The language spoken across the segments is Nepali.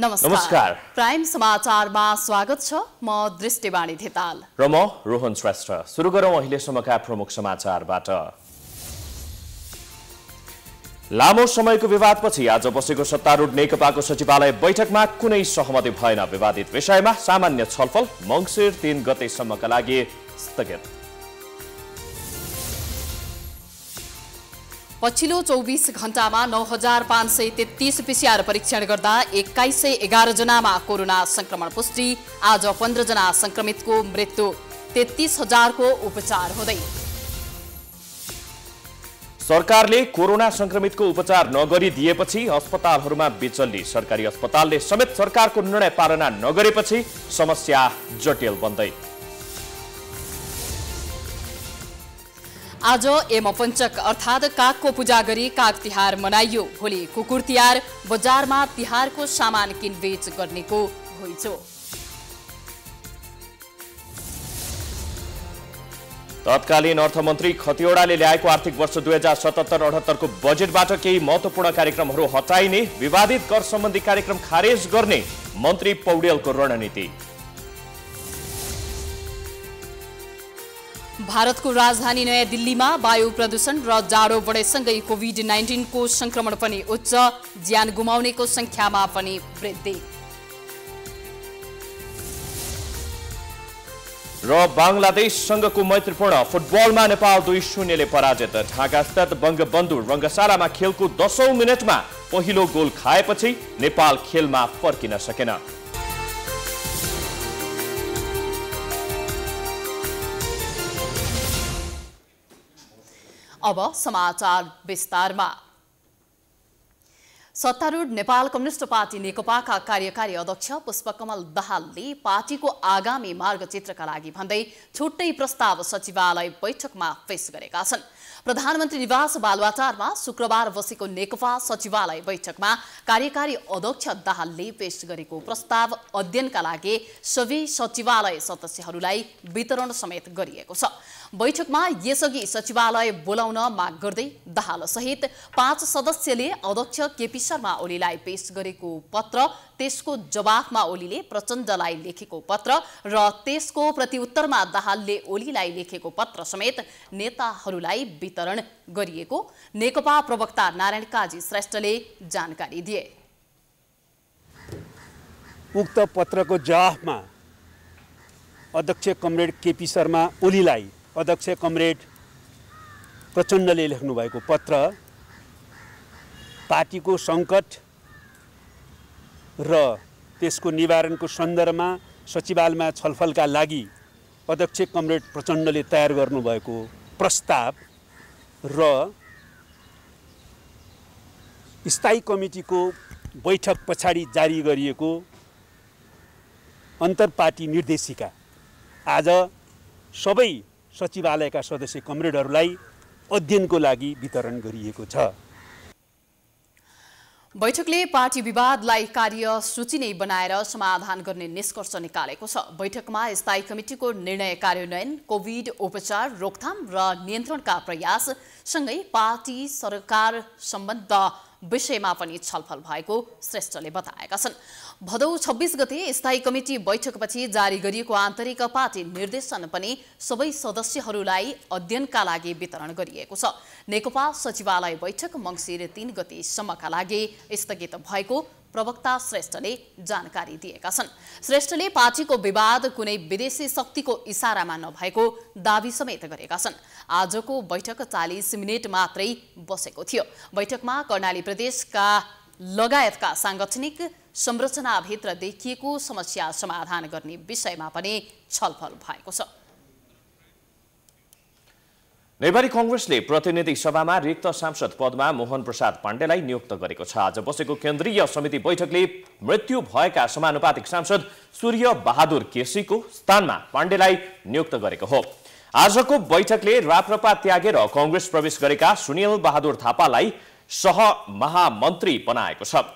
नमस्कार प्राइम समाचारमा स्वागत छ म दृष्टिवाणी धिताल र म रोहन श्रेष्ठ सुरु गरौँ अहिलेसम्मका प्रमुख समाचारबाट लामो समयको विवादपछि आज बसेको सत्तारूढ नेकपाको सचिवालय बैठकमा कुनै सहमति भएन विवादित विषयमा सामान्य छलफल मङ्सिर तिन गतेसम्मका लागि स्थगित पछिल्लो चौबिस घण्टामा नौ हजार पाँच सय तेत्तिस पिसिआर परीक्षण गर्दा एक्काइस सय एघारजनामा कोरोना संक्रमण पुष्टि आज जना संक्रमितको मृत्यु तेत्तिस हजारको उपचार हुँदै सरकारले कोरोना संक्रमितको उपचार नगरिदिएपछि अस्पतालहरूमा बिचल्ली सरकारी अस्पतालले समेत सरकारको निर्णय पालना नगरेपछि समस्या जटिल बन्दै आज यमपञ्चक अर्थात् कागको पूजा गरी काग तिहार मनाइयो भोलि कुकुर तिहार बजारमा तिहारको सामान किनबेच गर्नेको होइचो तत्कालीन अर्थमन्त्री खतिवड़ाले ल्याएको आर्थिक वर्ष दुई हजार सतहत्तर अठहत्तरको बजेटबाट केही महत्त्वपूर्ण कार्यक्रमहरू हटाइने विवादित कर सम्बन्धी कार्यक्रम खारेज गर्ने मन्त्री पौडेलको रणनीति भारतको राजधानी नयाँ दिल्लीमा वायु प्रदूषण र जाडो बढेसँगै कोभिड नाइन्टिनको संक्रमण पनि उच्च ज्यान गुमाउनेको संख्यामा पनि वृद्धि र बङ्गलादेशसँगको मैत्रीपूर्ण फुटबलमा नेपाल दुई शून्यले पराजित ढाकास्थित बङ्गबन्धु रङ्गशालामा खेलको दसौँ मिनटमा पहिलो गोल खाएपछि नेपाल खेलमा फर्किन सकेन अब समाचार विस्तारमा सत्तारूढ नेपाल कम्युनिष्ट पार्टी नेकपाका कार्यकारी अध्यक्ष पुष्पकमल दाहालले पार्टीको आगामी मार्गचित्रका लागि भन्दै छुट्टै प्रस्ताव सचिवालय बैठकमा पेश गरेका छन् प्रधानमन्त्री निवास बालुवाटारमा शुक्रबार बसेको नेकपा सचिवालय बैठकमा कार्यकारी अध्यक्ष दाहालले पेश गरेको प्रस्ताव अध्ययनका लागि सबै सचिवालय सदस्यहरूलाई वितरण समेत गरिएको छ बैठकमा यसअघि सचिवालय बोलाउन माग गर्दै सहित पाँच सदस्यले अध्यक्ष केपी शर्मा ओलीलाई पेश गरेको पत्र त्यसको जवाफमा ओलीले प्रचण्डलाई लेखेको पत्र र त्यसको प्रतिउत्तरमा दाहालले ओलीलाई लेखेको पत्र समेत नेताहरूलाई वितरण गरिएको नेकपा प्रवक्ता नारायण काजी श्रेष्ठले जानकारी दिए उक्त पत्रको जवाफमा अध्यक्ष कमरेड केपी शर्मा ओलीलाई अध्यक्ष कमरेड प्रचण्डले लेख्नुभएको पत्र पार्टीको सङ्कट र त्यसको निवारणको सन्दर्भमा सचिवालयमा छलफलका लागि अध्यक्ष कमरेड प्रचण्डले तयार गर्नुभएको प्रस्ताव र स्थायी कमिटीको बैठक पछाडि जारी गरिएको अन्तर पार्टी निर्देशिका आज सबै सचिवालयका सदस्य कमरेडहरूलाई अध्ययनको लागि वितरण गरिएको छ बैठकले पार्टी विवादलाई कार्य सूची नै बनाएर समाधान गर्ने निष्कर्ष निकालेको छ बैठकमा स्थायी कमिटिको निर्णय कार्यान्वयन कोभिड उपचार रोकथाम र नियन्त्रणका प्रयास सँगै पार्टी सरकार सम्बन्ध विषयमा पनि छलफल भएको श्रेष्ठले बताएका छन् भदौ छब्बिस गते स्थायी कमिटी बैठकपछि जारी गरिएको आन्तरिक पार्टी निर्देशन पनि सबै सदस्यहरूलाई अध्ययनका लागि वितरण गरिएको छ नेकपा सचिवालय बैठक मङ्सिर तीन गतिसम्मका लागि स्थगित भएको प्रवक्ता श्रेष्ठले जानकारी दिएका छन् श्रेष्ठले पार्टीको विवाद कुनै विदेशी शक्तिको इसारामा नभएको दावी समेत गरेका छन् आजको बैठक चालिस मिनट मात्रै बसेको थियो बैठकमा कर्णाली प्रदेशका लगायतका साङ्गठनिक संरचनाभित्र देखिएको समस्या समाधान गर्ने विषयमा पनि छलफल भएको छ नेपाली कङ्ग्रेसले प्रतिनिधि सभामा रिक्त सांसद पदमा मोहन प्रसाद पाण्डेलाई नियुक्त गरेको छ आज बसेको केन्द्रीय समिति बैठकले मृत्यु भएका समानुपातिक सांसद सूर्य बहादुर केसीको स्थानमा पाण्डेलाई नियुक्त गरेको हो आजको बैठकले राप्रपा त्यागेर कङ्ग्रेस प्रवेश गरेका सुनिल बहादुर थापालाई सह महामन्त्री बनाएको छ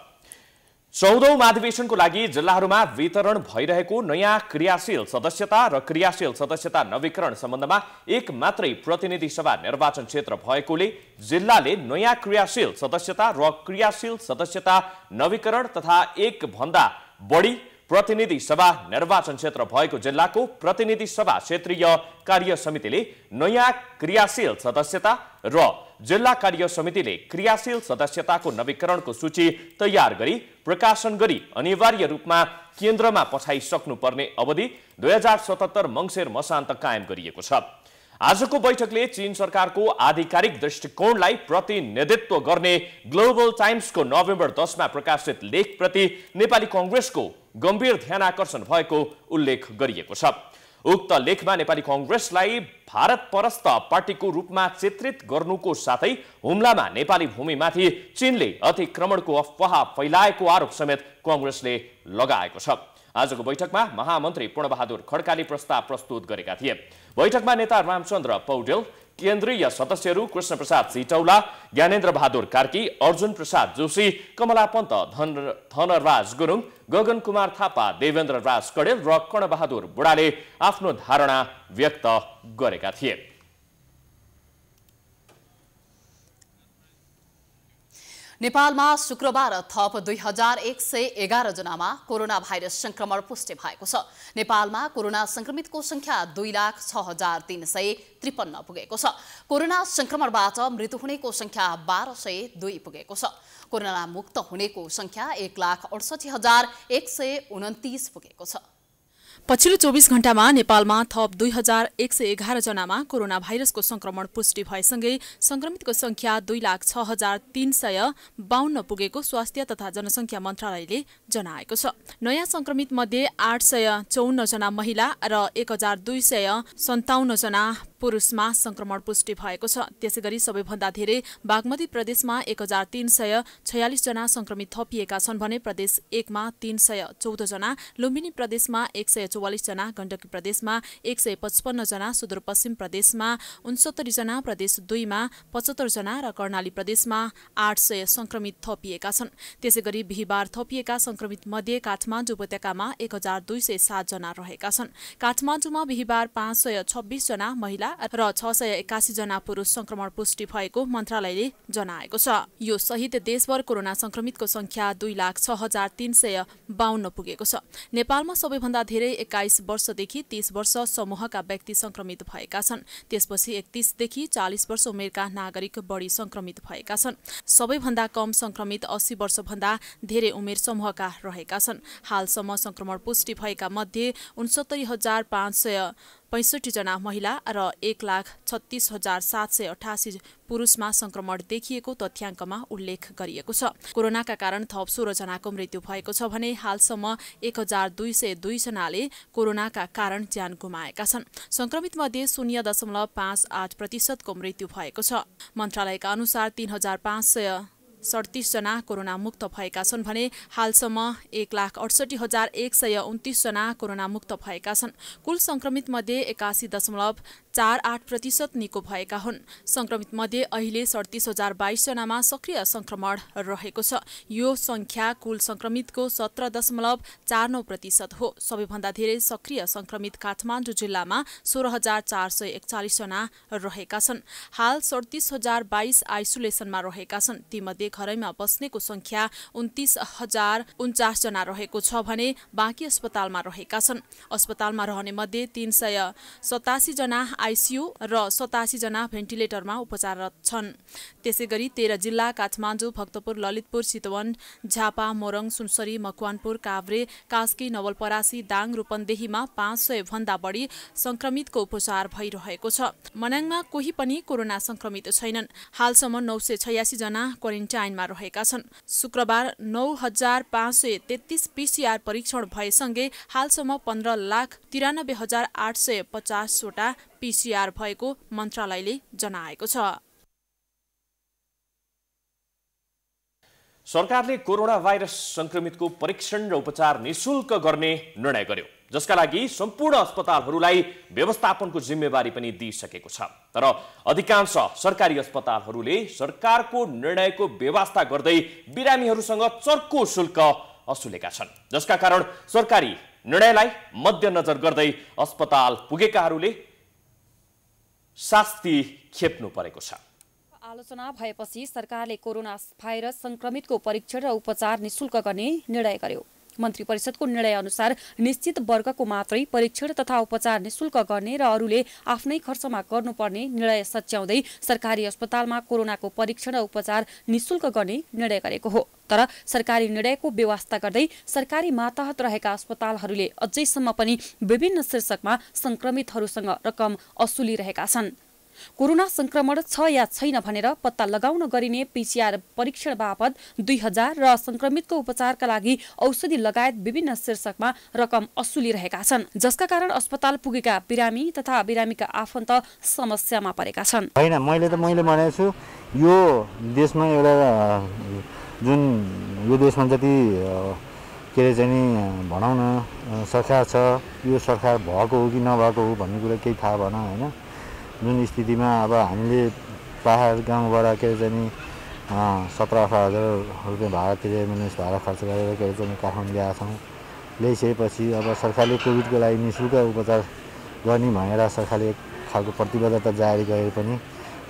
चौधौँ महाधिवेशनको लागि जिल्लाहरूमा वितरण भइरहेको नयाँ क्रियाशील सदस्यता र क्रियाशील सदस्यता नवीकरण सम्बन्धमा एक मात्रै प्रतिनिधि सभा निर्वाचन क्षेत्र भएकोले जिल्लाले नयाँ क्रियाशील सदस्यता र क्रियाशील सदस्यता नवीकरण तथा एकभन्दा बढी प्रतिनिधि सभा निर्वाचन क्षेत्र भएको जिल्लाको प्रतिनिधि सभा क्षेत्रीय कार्य समितिले नयाँ क्रियाशील सदस्यता र जिल्ला कार्य समितिले क्रियाशील सदस्यताको नवीकरणको सूची तयार गरी प्रकाशन गरी अनिवार्य रूपमा केन्द्रमा पठाइसक्नुपर्ने अवधि दुई हजार सतहत्तर मङ्सेर मसान्त कायम गरिएको छ आजको बैठकले चीन सरकारको आधिकारिक दृष्टिकोणलाई प्रतिनिधित्व गर्ने ग्लोबल टाइम्सको नोभेम्बर दसमा प्रकाशित लेखप्रति नेपाली कङ्ग्रेसको गम्भीर ध्यान आकर्षण भएको उल्लेख गरिएको छ उक्त लेखमा नेपाली कङ्ग्रेसलाई भारत परस्त पार्टीको रूपमा चित्रित गर्नुको साथै हुम्लामा नेपाली भूमिमाथि चीनले अतिक्रमणको अफवाह फैलाएको आरोप समेत कङ्ग्रेसले लगाएको छ आजको बैठकमा महामन्त्री पूर्णबहादुर खड्काले प्रस्ताव प्रस्तुत गरेका थिए बैठकमा नेता रामचन्द्र पौडेल केन्द्रीय सदस्यहरू कृष्ण प्रसाद सिटौला ज्ञानेन्द्र बहादुर कार्की अर्जुन प्रसाद जोशी कमला पन्त धन धनराज गुरुङ गगन कुमार थापा देवेन्द्र राज कडेल र कर्णबहादुर बुढाले आफ्नो धारणा व्यक्त गरेका थिए नेपालमा शुक्रबार थप दुई हजार एक सय एघार जनामा कोरोना भाइरस संक्रमण पुष्टि भएको छ नेपालमा कोरोना संक्रमितको संख्या दुई लाख छ हजार तीन सय त्रिपन्न पुगेको छ कोरोना संक्रमणबाट मृत्यु हुनेको संख्या बाह्र सय दुई पुगेको छ कोरोना मुक्त हुनेको संख्या एक लाख अडसठी हजार एक सय उन्तिस पुगेको छ पछिल्लो चौबिस घण्टामा नेपालमा थप दुई हजार एक सय एघार जनामा कोरोना भाइरसको संक्रमण पुष्टि भएसँगै संक्रमितको संख्या दुई लाख छ हजार तीन सय बाहन्न पुगेको स्वास्थ्य तथा जनसङ्ख्या मन्त्रालयले जनाएको छ नयाँ संक्रमित मध्ये आठ सय चौन्नजना महिला र एक हजार दुई सय सन्ताउन्नजना पुरुषमा संक्रमण पुष्टि भएको छ त्यसै गरी सबैभन्दा धेरै बागमती प्रदेशमा एक हजार तीन सय छयालिसजना संक्रमित थपिएका छन् भने प्रदेश एकमा तीन सय चौधजना लुम्बिनी प्रदेशमा एक सय चौवालिसजना गण्डकी प्रदेशमा एक सय पचपन्नजना सुदूरपश्चिम प्रदेशमा जना प्रदेश दुईमा जना र कर्णाली प्रदेशमा आठ सय संक्रमित थपिएका छन् त्यसै गरी बिहिबार थपिएका संक्रमित मध्ये काठमाडौँ उपत्यकामा एक हजार दुई सय सातजना रहेका छन् काठमाडौँमा बिहिबार पाँच सय छब्बिसजना महिला र छ सय एक्कासीजना पुरुष संक्रमण पुष्टि भएको मन्त्रालयले जनाएको छ यो सहित देशभर कोरोना संक्रमितको संख्या दुई लाख छ हजार तीन सय बाहन्न पुगेको छ नेपालमा सबैभन्दा धेरै एक्काइस वर्षदेखि तीस वर्ष समूहका व्यक्ति संक्रमित भएका छन् त्यसपछि एकतिसदेखि चालिस वर्ष उमेरका नागरिक बढी संक्रमित भएका छन् सबैभन्दा कम संक्रमित अस्सी वर्षभन्दा धेरै उमेर समूहका रहेका छन् हालसम्म संक्रमण पुष्टि भएका मध्ये उन्सत्तरी हजार पाँच सय पैँसठी जना महिला र एक लाख छत्तिस हजार सात सय अठासी पुरुषमा संक्रमण देखिएको तथ्याङ्कमा उल्लेख गरिएको छ कोरोनाका कारण थप सोह्र जनाको मृत्यु भएको छ भने हालसम्म एक हजार दुई सय दुईजनाले कोरोनाका कारण ज्यान गुमाएका छन् संक्रमित मध्ये शून्य दशमलव पाँच आठ प्रतिशतको मृत्यु भएको छ मन्त्रालयका अनुसार तीन हजार पाँच सय सडतिसजना मुक्त भएका छन् भने हालसम्म एक लाख अडसठी हजार एक सय उन्तिसजना कोरोनामुक्त भएका छन् कुल सङ्क्रमित मध्ये एकासी दशमलव चार आठ प्रतिशत निको भएका हुन् सङ्क्रमित मध्ये अहिले सडतिस हजार बाइसजनामा सक्रिय सङ्क्रमण रहेको छ यो सङ्ख्या कुल सङ्क्रमितको सत्र दशमलव चार नौ प्रतिशत हो सबैभन्दा धेरै सक्रिय सङ्क्रमित काठमाडौँ जिल्लामा सोह्र हजार चार सय एकचालिसजना रहेका छन् हाल सडतिस हजार बाइस आइसोलेसनमा रहेका छन् तीमध्ये घरैमा बस्नेको संख्या उन्तिस हजार उन्चासजना रहेको छ भने बाँकी अस्पतालमा रहेका छन् अस्पतालमा रहने मध्ये तीन सय सतासीजना आइसियु र जना भेन्टिलेटरमा उपचाररत छन् त्यसै गरी तेह्र जिल्ला काठमाडौँ भक्तपुर ललितपुर चितवन झापा मोरङ सुनसरी मकवानपुर काभ्रे कास्की नवलपरासी दाङ रूपन्देहीमा पाँच सय भन्दा बढी संक्रमितको उपचार भइरहेको छ मनाङमा कोही पनि कोरोना संक्रमित छैनन् हालसम्म नौ सय छयासीजना क्वारेन्टाइन लाइनमा रहेका छन् शुक्रबार नौ हजार पाँच सय तेत्तिस पिसिआर परीक्षण भएसँगै हालसम्म पन्ध्र लाख तिरानब्बे हजार आठ सय पचासवटा पिसिआर भएको मन्त्रालयले जनाएको छ सरकारले कोरोना भाइरस संक्रमितको परीक्षण र उपचार निशुल्क गर्ने निर्णय गर्यो जसका लागि सम्पूर्ण अस्पतालहरूलाई व्यवस्थापनको जिम्मेवारी पनि दिइसकेको छ तर अधिकांश सरकारी अस्पतालहरूले सरकारको निर्णयको व्यवस्था गर्दै बिरामीहरूसँग चर्को शुल्क असुलेका छन् जसका कारण सरकारी निर्णयलाई मध्यनजर गर्दै अस्पताल पुगेकाहरूले शास्ति खेप्नु परेको छ आलोचना भएपछि सरकारले कोरोना भाइरस संक्रमितको परीक्षण र उपचार निशुल्क गर्ने निर्णय गर्यो मन्त्री परिषदको अनुसार निश्चित वर्गको मात्रै परीक्षण तथा उपचार निशुल्क गर्ने र अरूले आफ्नै खर्चमा गर्नुपर्ने निर्णय सच्याउँदै सरकारी अस्पतालमा कोरोनाको परीक्षण र उपचार निशुल्क गर्ने निर्णय गरेको हो तर सरकारी निर्णयको व्यवस्था गर्दै सरकारी माताहत रहेका अस्पतालहरूले अझैसम्म पनि विभिन्न शीर्षकमा संक्रमितहरूसँग रकम असुलिरहेका छन् कोरोना संक्रमण छ या छैन भनेर पत्ता लगाउन गरिने पिसिआर परीक्षण बापत दुई हजार र संक्रमितको उपचारका लागि औषधि लगायत विभिन्न शीर्षकमा रकम असुलिरहेका छन् जसका कारण अस्पताल पुगेका बिरामी तथा बिरामीका आफन्त समस्यामा परेका छन् होइन मैले त मैले भनेको छु यो देशमा एउटा जुन यो देशमा जति के अरे चाहिँ नि भनौँ न सरकार छ यो सरकार भएको हो कि नभएको हो भन्ने कुरा केही थाहा भएन होइन जुन स्थितिमा अब हामीले पाहाड गाउँबाट के अरे चाहिँ सत्र अठार हजार रुपियाँ भाडा तिरेर म्यानेज भाडा खर्च गरेर के अरे चाहिँ काठमाडौँ ल्याएको छौँ ल्याइसकेपछि अब सरकारले कोभिडको लागि नि शुल्क उपचार गर्ने भनेर सरकारले एक खालको प्रतिबद्धता जारी गरे पनि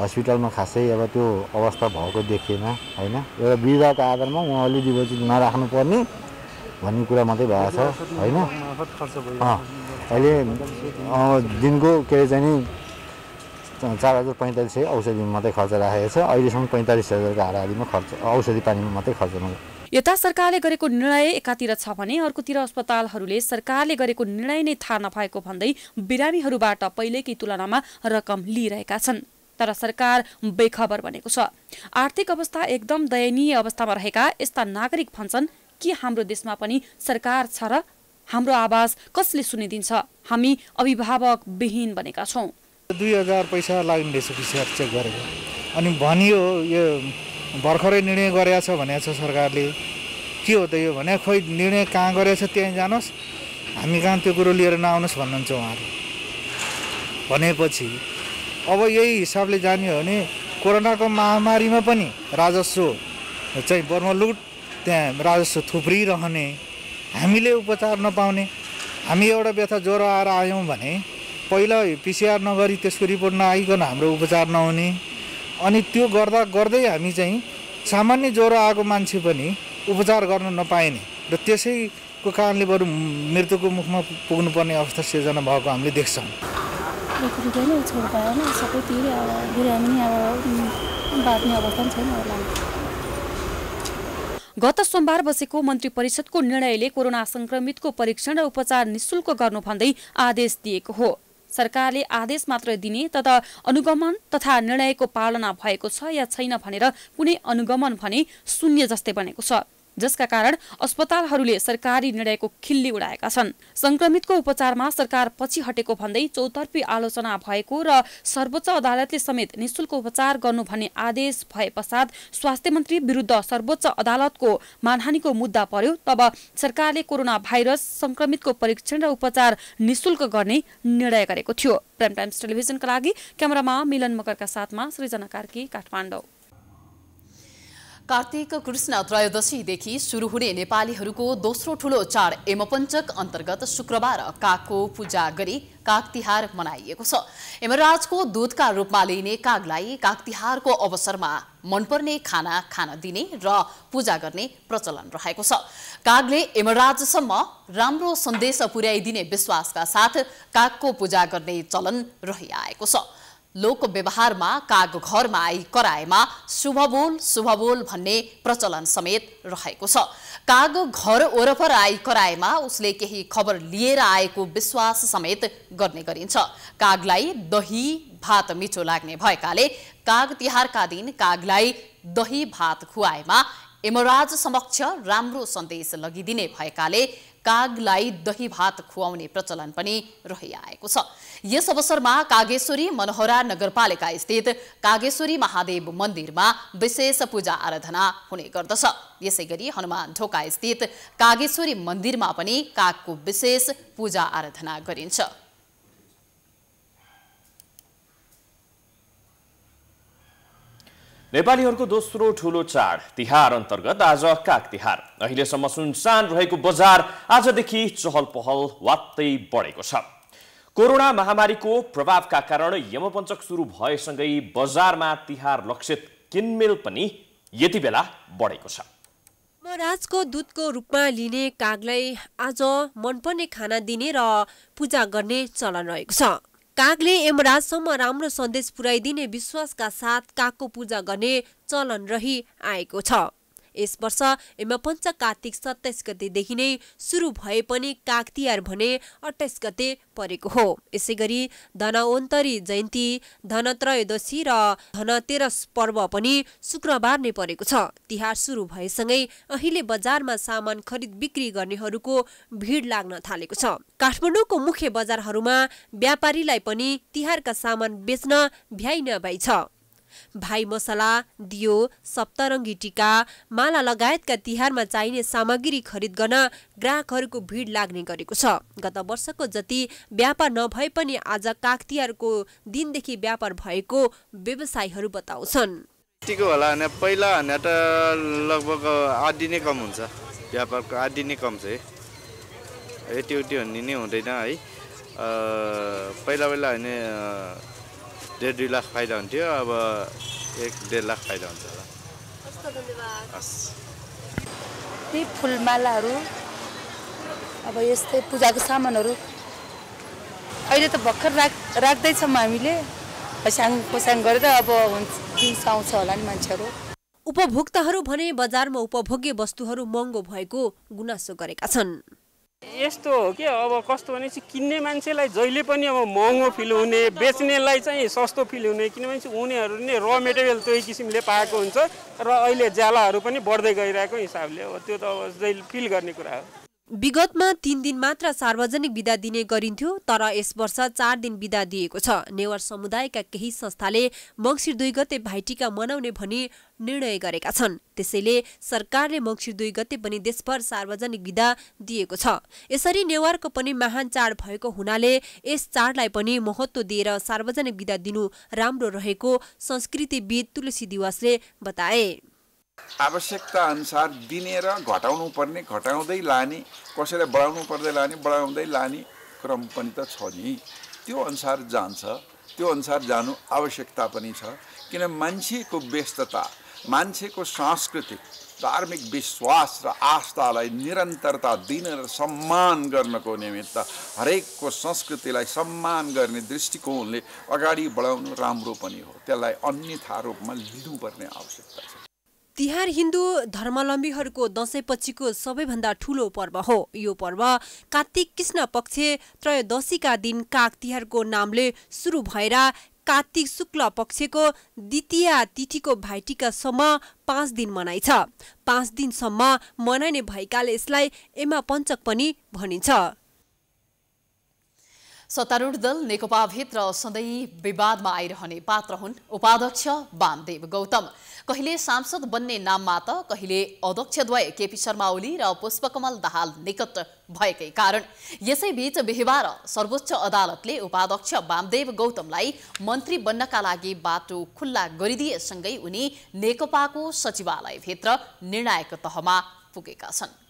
हस्पिटलमा खासै अब त्यो अवस्था भएको देखिएन होइन एउटा वृद्धाको आधारमा उहाँहरूले डिपोजिट नराख्नुपर्ने भन्ने कुरा मात्रै भएको छ होइन अहिले दिनको के अरे चाहिँ चार हजार पैँतालिस सय औषधिमा मात्रै खर्च राखेको छ अहिलेसम्म पैँतालिस हजारको हाराहारीमा खर्च औषधि पानीमा मात्रै खर्च यता सरकारले गरेको निर्णय एकातिर छ भने अर्कोतिर अस्पतालहरूले सरकारले गरेको निर्णय नै थाहा नपाएको भन्दै बिरामीहरूबाट पहिलेकै तुलनामा रकम लिइरहेका छन् तर सरकार बेखबर बनेको छ आर्थिक अवस्था एकदम दयनीय अवस्थामा रहेका यस्ता नागरिक भन्छन् कि हाम्रो देशमा पनि सरकार छ र हाम्रो आवाज कसले सुनिदिन्छ हामी अभिभावक विहीन बनेका छौँ दुई हजार पैसा लाग्ने रहेछ पिसिआर चेक गरेको अनि भनियो यो भर्खरै निर्णय गरेछ भनेको छ सरकारले के हो त यो भने खोइ निर्णय कहाँ गरेछ त्यहीँ जानुहोस् हामी कहाँ त्यो कुरो लिएर नआउनुहोस् भन्नुहुन्छ उहाँहरू भनेपछि अब यही हिसाबले जाने हो भने कोरोनाको महामारीमा पनि राजस्व चाहिँ बर्मलुट त्यहाँ राजस्व थुप्रिरहने हामीले उपचार नपाउने हामी एउटा व्यथा ज्वरो आएर आयौँ भने पहिला पिसिआर नगरी त्यसको रिपोर्ट नआइकन हाम्रो उपचार नहुने अनि त्यो गर्दा गर्दै हामी चाहिँ सामान्य ज्वरो आएको मान्छे पनि उपचार गर्न नपाइने र त्यसैको कारणले बरु मृत्युको मुखमा पुग्नुपर्ने अवस्था सिर्जना भएको हामीले देख्छौँ गत सोमबार बसेको मन्त्री परिषदको निर्णयले कोरोना संक्रमितको परीक्षण र उपचार निशुल्क गर्नु भन्दै आदेश दिएको हो सरकारले आदेश मात्र दिने तथा अनुगमन तथा निर्णयको पालना भएको छ या छैन भनेर कुनै अनुगमन भने शून्य जस्तै बनेको छ जसका कारण अस्पतालहरूले सरकारी निर्णयको खिल्ली उडाएका छन् संक्रमितको उपचारमा सरकार पछि हटेको भन्दै चौतर्फी आलोचना भएको र सर्वोच्च अदालतले समेत निशुल्क उपचार गर्नु भन्ने आदेश भए पश्चात स्वास्थ्य मन्त्री विरुद्ध सर्वोच्च अदालतको मानहानीको मुद्दा पर्यो तब सरकारले कोरोना भाइरस संक्रमितको परीक्षण र उपचार निशुल्क गर्ने निर्णय गरेको थियो प्राइम टाइम्स टेलिभिजनका लागि क्यामरामा मिलन मकरका साथमा सृजना कार्की काठमाडौँ कार्तिक कृष्ण त्रयोदशीदेखि सुरु हुने नेपालीहरूको दोस्रो ठूलो चाड यमपञ्चक अन्तर्गत शुक्रबार कागको पूजा गरी काग तिहार मनाइएको छ यमराजको दूतका रूपमा लिइने कागलाई काग तिहारको अवसरमा मनपर्ने खाना खान दिने र पूजा गर्ने प्रचलन रहेको छ कागले यमराजसम्म राम्रो सन्देश पुर्याइदिने विश्वासका साथ कागको पूजा गर्ने चलन रहिआएको छ लोक व्यवहारमा काग घरमा आई कराएमा शुभबोल शुभबोल भन्ने प्रचलन समेत रहेको छ काग घर ओरपर आई कराएमा उसले केही खबर लिएर आएको विश्वास समेत गर्ने गरिन्छ कागलाई दही भात मिठो लाग्ने भएकाले काग तिहारका दिन कागलाई दही भात खुवाएमा यमराज समक्ष राम्रो सन्देश लगिदिने भएकाले कागलाई दही भात खुवाउने प्रचलन पनि रहिआएको छ यस अवसरमा कागेश्वरी मनोहरा नगरपालिका स्थित कागेश्वरी महादेव मन्दिरमा विशेष पूजा आराधना हुने गर्दछ यसै गरी हनुमान ढोका स्थित कागेश्वरी मन्दिरमा पनि कागको विशेष पूजा आराधना गरिन्छ नेपालीहरूको दोस्रो ठुलो चाड तिहार अन्तर्गत आज काग तिहार अहिलेसम्म सुनसान रहेको बजार आजदेखि चहल पहल वात्तै बढेको छ कोरोना महामारीको प्रभावका कारण यमपञ्चक सुरु भएसँगै बजारमा तिहार लक्षित किनमेल पनि यति बेला बढेको छ महाराजको दुधको रूपमा लिने कागलाई आज मनपर्ने खाना दिने र पूजा गर्ने चलन रहेको छ कागले यमराजसम्म राम्रो सन्देश पुर्याइदिने विश्वासका साथ कागको पूजा गर्ने चलन रही आएको छ यस वर्ष पञ्च कार्तिक सत्ताइस गतेदेखि नै सुरु भए पनि तिहार भने अठाइस गते परेको हो यसै गरी धनवन्तरी जयन्ती धनत्रयोदशी र धनतेरस पर्व पनि शुक्रबार नै परेको छ तिहार सुरु भएसँगै अहिले बजारमा सामान खरिद बिक्री गर्नेहरूको भिड लाग्न थालेको छ काठमाडौँको मुख्य बजारहरूमा व्यापारीलाई पनि तिहारका सामान बेच्न भ्याइ नभ्याइ छ भाइ मसला दियो सप्तरङ्गी टिका माला लगायतका तिहारमा चाहिने सामग्री खरिद गर्न ग्राहकहरूको भिड लाग्ने गरेको छ गत वर्षको जति व्यापार नभए पनि आज काग तिहारको दिनदेखि व्यापार भएको व्यवसायीहरू बताउँछन् टिको होला भने पहिला भने त लगभग आधी नै कम हुन्छ व्यापारको आधी नै कम छ है यति उति भन्ने नै हुँदैन है पहिला पहिला होइन डेढ दुई लाख फाइदा हुन्थ्यो अब एक डेढ लाख फाइदा हुन्छ होला हस् ती फुलमालाहरू अब यस्तै पूजाको सामानहरू अहिले त भर्खर राख राख्दैछौँ हामीले पस्याङ पोस्याङ गरेर अब हुन्छ दिउँसो आउँछ होला नि मान्छेहरू उपभोक्ताहरू भने बजारमा उपभोग्य वस्तुहरू महँगो भएको गुनासो गरेका छन् यस्तो हो कि अब कस्तो भने चाहिँ किन्ने मान्छेलाई जहिले पनि अब महँगो फिल हुने बेच्नेलाई चाहिँ सस्तो फिल हुने किनभने चाहिँ उनीहरू नै र मेटेरियल त्यही किसिमले पाएको हुन्छ र अहिले ज्यालाहरू पनि बढ्दै गइरहेको हिसाबले अब त्यो त अब जहिले फिल गर्ने कुरा हो विगतमा तीन दिन मात्र सार्वजनिक विदा दिने गरिन्थ्यो तर यस वर्ष चार दिन विदा दिएको छ नेवार समुदायका केही संस्थाले मङ्सिर दुई गते भाइटिका मनाउने भनी निर्णय गरेका छन् त्यसैले सरकारले मङ्सिर दुई गते पनि देशभर सार्वजनिक विदा दिएको छ यसरी नेवारको पनि महान चाड भएको हुनाले यस चाडलाई पनि महत्त्व दिएर सार्वजनिक विदा दिनु राम्रो रहेको संस्कृतिविद तुलसी दिवासले बताए आवश्यकता अनुसार दिने र घटाउनु पर्ने घटाउँदै लाने कसैलाई बढाउनु पर्दै लाने बढाउँदै लाने क्रम पनि त छ नि त्यो अनुसार जान्छ त्यो अनुसार जानु आवश्यकता पनि छ किन मान्छेको व्यस्तता मान्छेको सांस्कृतिक धार्मिक विश्वास र आस्थालाई निरन्तरता दिन र सम्मान गर्नको निमित्त हरेकको संस्कृतिलाई सम्मान गर्ने दृष्टिकोणले अगाडि बढाउनु राम्रो पनि हो त्यसलाई अन्यथा रूपमा लिनुपर्ने आवश्यकता तिहार हिन्दू धर्मावलम्बीहरूको दसैँपछिको सबैभन्दा ठूलो पर्व हो यो पर्व कार्तिक कृष्ण पक्ष त्रयोदशीका दिन काग तिहारको नामले सुरु भएर कात्तिक शुक्ल पक्षको द्वितीय तिथिको भाइटिकासम्म पाँच दिन मनाइन्छ पाँच दिनसम्म मनाइने भएकाले यसलाई एमा पञ्चक पनि भनिन्छ सत्तारूढ दल नेकपाभित्र सधैँ विवादमा आइरहने पात्र हुन् उपाध्यक्ष वामदेव गौतम कहिले सांसद बन्ने नाममा त कहिले अध्यक्षद्वय केपी शर्मा ओली र पुष्पकमल दाहाल निकट भएकै कारण यसैबीच बिहिबार सर्वोच्च अदालतले उपाध्यक्ष वामदेव गौतमलाई मन्त्री बन्नका लागि बाटो खुल्ला गरिदिएसँगै उनी नेकपाको सचिवालयभित्र निर्णायक तहमा पुगेका छन्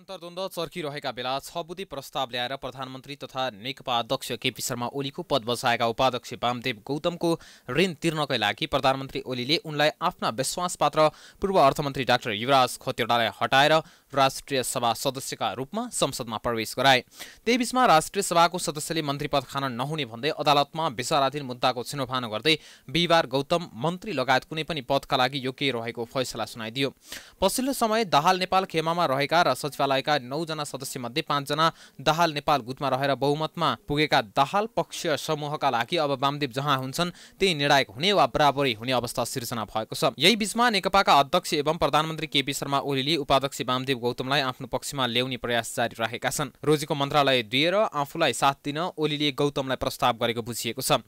अन्तर्द्वन्द चर्किरहेका बेला छ प्रस्ताव ल्याएर प्रधानमन्त्री तथा नेकपा अध्यक्ष केपी शर्मा ओलीको पद बसाएका उपाध्यक्ष वामदेव गौतमको ऋण तिर्नकै लागि प्रधानमन्त्री ओलीले उनलाई आफ्ना विश्वासपात्र पूर्व अर्थमन्त्री डाक्टर युवराज खतिवडालाई हटाएर राष्ट्रिय सभा सदस्यका रूपमा संसदमा प्रवेश गराए त्यहीबीचमा राष्ट्रिय सभाको सदस्यले मन्त्री पद खान नहुने भन्दै अदालतमा विचाराधीन मुद्दाको छिनोफानो गर्दै बिहिबार गौतम मन्त्री लगायत कुनै पनि पदका लागि योग्य रहेको फैसला सुनाइदियो पछिल्लो समय दाहाल नेपाल खेमामा रहेका र मन्त्रालयका नौजना सदस्यमध्ये पाँचजना दाहाल नेपाल गुटमा रहेर बहुमतमा पुगेका दाहाल पक्षीय समूहका लागि अब वामदेव जहाँ हुन्छन् त्यही निर्णायक हुने वा बराबरी हुने अवस्था सिर्जना भएको छ यही बीचमा नेकपाका अध्यक्ष एवं प्रधानमन्त्री केपी शर्मा ओलीले उपाध्यक्ष वामदेव गौतमलाई आफ्नो पक्षमा ल्याउने प्रयास जारी राखेका छन् रोजीको मन्त्रालय दिएर आफूलाई साथ दिन ओलीले गौतमलाई प्रस्ताव गरेको बुझिएको छ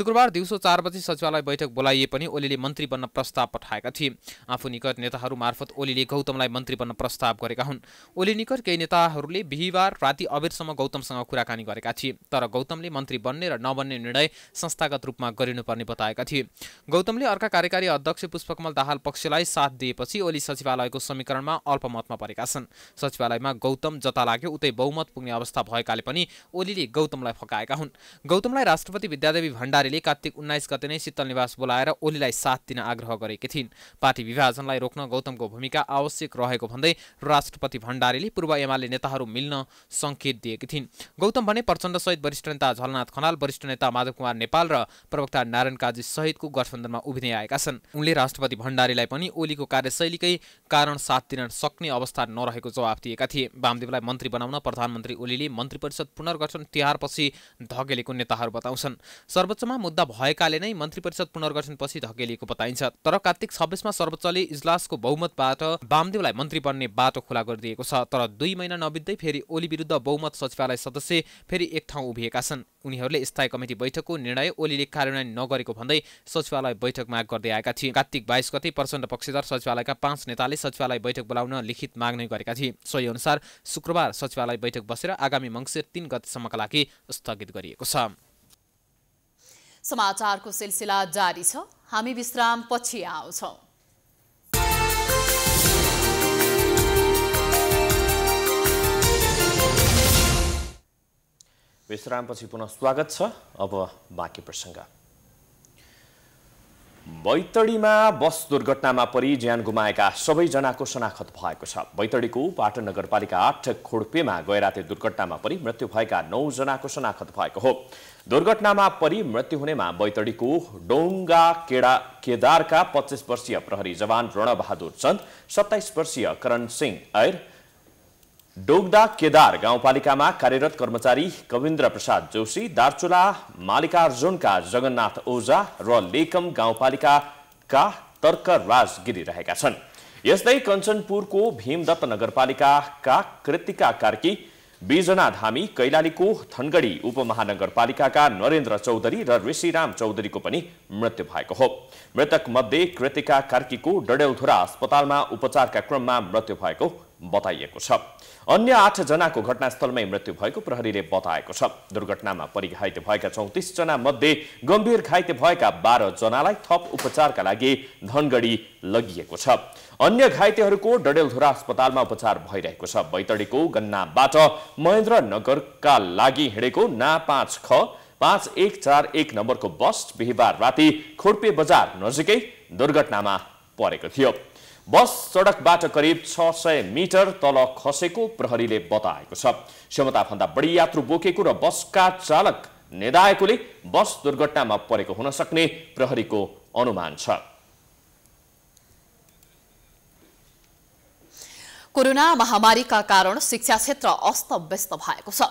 शुक्रबार दिउँसो चार बजी सचिवालय बैठक बोलाइए पनि ओलीले मन्त्री बन्न प्रस्ताव पठाएका थिए आफू निकट नेताहरू मार्फत ओलीले गौतमलाई मन्त्री बन्न प्रस्ताव गरेका हुन् ओली अलि निकट केही नेताहरूले बिहिबार राति अबेरसम्म गौतमसँग कुराकानी गरेका थिए तर गौतमले मन्त्री बन्ने र नबन्ने निर्णय संस्थागत रूपमा गरिनुपर्ने बताएका थिए गौतमले अर्का कार्यकारी अध्यक्ष पुष्पकमल दाहाल पक्षलाई साथ दिएपछि ओली सचिवालयको समीकरणमा अल्पमतमा परेका छन् सचिवालयमा गौतम जता लाग्यो उतै बहुमत पुग्ने अवस्था भएकाले पनि ओलीले गौतमलाई फकाएका हुन् गौतमलाई राष्ट्रपति विद्यादेवी भण्डारीले कार्तिक उन्नाइस गते नै शीतल निवास बोलाएर ओलीलाई साथ दिन आग्रह गरेकी थिइन् पार्टी विभाजनलाई रोक्न गौतमको भूमिका आवश्यक रहेको भन्दै राष्ट्रपति भण्डारी पूर्व एमाले नेताहरू मिल्न सङ्केत दिएकी थिइन् गौतम भने प्रचण्डसहित वरिष्ठ नेता झलनाथ खनाल वरिष्ठ नेता माधव कुमार नेपाल र प्रवक्ता नारायण काजी सहितको गठबन्धनमा उभिँदै आएका छन् उनले राष्ट्रपति भण्डारीलाई पनि ओलीको कार्यशैलीकै कारण साथ दिन सक्ने अवस्था नरहेको जवाब दिएका थिए वामदेवलाई मन्त्री बनाउन प्रधानमन्त्री ओलीले मन्त्री परिषद पुनर्गठन तिहारपछि धकेलेको नेताहरू बताउँछन् सर्वोच्चमा मुद्दा भएकाले नै मन्त्री परिषद पुनर्गठनपछि धकेलिएको बताइन्छ तर कार्तिक छब्बिसमा सर्वोच्चले इजलासको बहुमतबाट वामदेवलाई मन्त्री बन्ने बाटो खुला गरिदिएको छ तर दुई महिना नबित्दै फेरि ओली विरुद्ध बहुमत सचिवालय सदस्य फेरि एक ठाउँ उभिएका छन् उनीहरूले स्थायी कमिटी बैठकको निर्णय ओलीले कार्यान्वयन नगरेको भन्दै सचिवालय बैठक माग गर्दै आएका थिए कार्तिक बाइस गते प्रचण्ड पक्षधर सचिवालयका पाँच नेताले सचिवालय बैठक बोलाउन लिखित माग नै गरेका थिए सोही अनुसार शुक्रबार सचिवालय बैठक बसेर आगामी मङ्सिर तीन गतिसम्मका लागि स्थगित गरिएको छ समाचारको सिलसिला जारी छ हामी विश्राम पछि आउँछौँ विश्रामपछि पुनः स्वागत छ अब बाँकी प्रसङ्ग बैतडीमा बस दुर्घटनामा परि ज्यान गुमाएका सबैजनाको शनाखत भएको छ बैतडीको पाटन नगरपालिका आठ खोडपेमा गैराते दुर्घटनामा परि मृत्यु भएका नौजनाको शनाखत भएको हो दुर्घटनामा परि मृत्यु हुनेमा बैतडीको डोङ्गा केडा केदारका पच्चिस वर्षीय प्रहरी जवान रणबहादुर चन्द सत्ताइस वर्षीय करण सिंह ऐर डोग्दा केदार गाउँपालिकामा कार्यरत कर्मचारी कविन्द्र प्रसाद जोशी दार्चुला मालिकार्जुनका जगन्नाथ ओझा र लेकम गाउँपालिकाका तर्क राज रहेका छन् यस्तै कञ्चनपुरको भीमदत्त नगरपालिकाका कृतिका कार्की बिजना धामी कैलालीको थनगढी उपमहानगरपालिकाका नरेन्द्र चौधरी र ऋषिराम चौधरीको पनि मृत्यु भएको हो मृतक मध्ये कृतिका कार्कीको डडेलधुरा अस्पतालमा उपचारका क्रममा मृत्यु भएको बताइएको छ अन्य आठ जनाको घटनास्थलमै मृत्यु भएको प्रहरीले बताएको छ दुर्घटनामा परिघाइते भएका जना मध्ये गम्भीर घाइते भएका बाह्र जनालाई थप उपचारका लागि धनगढी लगिएको छ अन्य घाइतेहरूको डडेलधुरा अस्पतालमा उपचार भइरहेको छ बैतडीको गन्नाबाट महेन्द्रनगरका लागि हिँडेको ना पाँच ख पाँच एक चार एक नम्बरको बस बिहिबार राति खोर्पे बजार नजिकै दुर्घटनामा परेको थियो बस सडकबाट करिब छ सय मिटर तल खसेको प्रहरीले बताएको छ क्षमताभन्दा बढी यात्रु बोकेको र बसका चालक नेदाएकोले बस दुर्घटनामा परेको हुन सक्ने प्रहरीको अनुमान छ कोरोना महामारीका कारण शिक्षा क्षेत्र अस्तव्यस्त भएको छ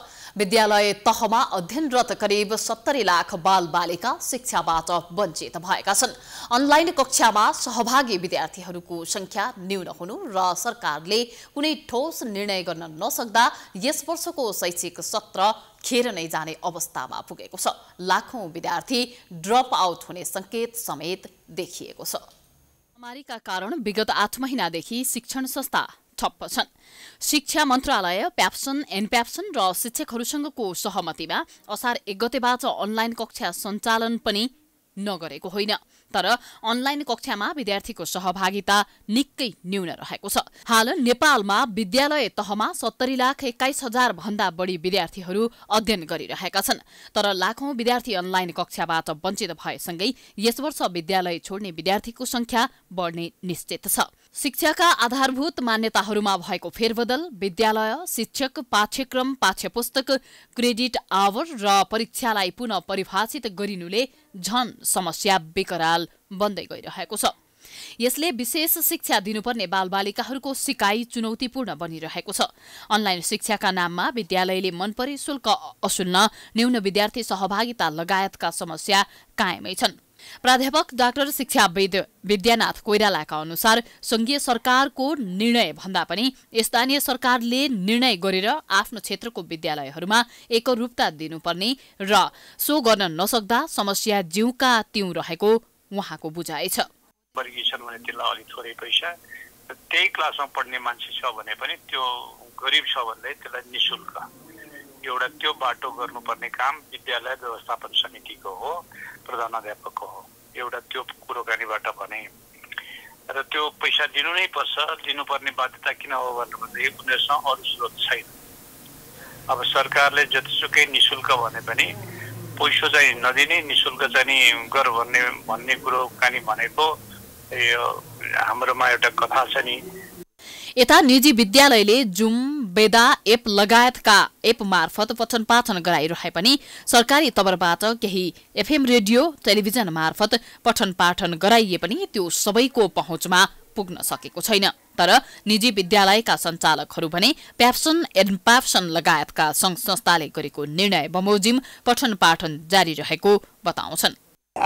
विद्यालय तहमा अध्ययनरत करिब सत्तरी लाख बाल बालिका शिक्षाबाट वञ्चित भएका छन् अनलाइन कक्षामा सहभागी विद्यार्थीहरूको संख्या न्यून हुनु र सरकारले कुनै ठोस निर्णय गर्न नसक्दा यस वर्षको शैक्षिक सत्र खेर नै जाने अवस्थामा पुगेको छ लाखौं विद्यार्थी ड्रप आउट हुने संकेत समेत देखिएको छ महामारीका कारण विगत आठ महिनादेखि शिक्षण संस्था ठप्प छन् शिक्षा मन्त्रालय प्याप्सन एनप्याप्सन र शिक्षकहरूसँगको सहमतिमा असार एक गतेबाट अनलाइन कक्षा सञ्चालन पनि नगरेको होइन तर अनलाइन कक्षामा विद्यार्थीको सहभागिता निकै न्यून रहेको छ हाल नेपालमा विद्यालय तहमा सत्तरी लाख एक्काइस हजार भन्दा बढी विद्यार्थीहरू अध्ययन गरिरहेका छन् तर लाखौं विद्यार्थी अनलाइन कक्षाबाट वञ्चित भएसँगै यस वर्ष विद्यालय छोड्ने विद्यार्थीको संख्या बढ्ने निश्चित छ शिक्षाका आधारभूत मान्यताहरूमा भएको फेरबदल विद्यालय शिक्षक पाठ्यक्रम पाठ्यपुस्तक क्रेडिट आवर र परीक्षालाई पुनः परिभाषित गरिनुले झन समस्या बेकराल बन्दै गइरहेको छ यसले विशेष शिक्षा दिनुपर्ने बालबालिकाहरूको सिकाइ चुनौतीपूर्ण बनिरहेको छ अनलाइन शिक्षाका नाममा विद्यालयले मन परे शुल्क असुल्न न्यून विद्यार्थी सहभागिता लगायतका समस्या कायमै छन् प्राध्यापक डाक्टर शिक्षाविद विद्यानाथ कोइरालाका अनुसार संघीय सरकारको निर्णय भन्दा पनि स्थानीय सरकारले निर्णय गरेर आफ्नो क्षेत्रको विद्यालयहरूमा एकरूपता दिनुपर्ने र सो गर्न नसक्दा समस्या जिउका त्यौँ रहेको उहाँको बुझाइ छ त्यही क्लासमा पढ्ने मान्छे छ भने पनि त्यो गरिब छ भन्दै त्यसलाई निशुल्क एउटा त्यो बाटो गर्नुपर्ने काम विद्यालय व्यवस्थापन समितिको हो अध्यापकको हो एउटा त्यो कुरोकानीबाट भने र त्यो पैसा दिनु नै पर्छ दिनुपर्ने बाध्यता किन हो भन्नुपर्दाखेरि उनीहरूसँग अरू स्रोत छैन अब सरकारले जतिसुकै नि शुल्क भने पनि पैसो चाहिँ नदिने नि शुल्क चाहिँ गर भन्ने भन्ने कुरोकानी भनेको यो हाम्रोमा एउटा कथा छ नि यता निजी विद्यालयले जुम वेदा एप लगायतका एप मार्फत पठन पाठन गराइरहे पनि सरकारी तवरबाट केही एफएम रेडियो टेलिभिजन मार्फत पठन पाठन गराइए पनि त्यो सबैको पहुँचमा पुग्न सकेको छैन तर निजी विद्यालयका सञ्चालकहरू भने प्याप्सन एन्ड प्याप्सन लगायतका संघ संस्थाले गरेको निर्णय बमोजिम पठन पाठन जारी रहेको बताउँछन्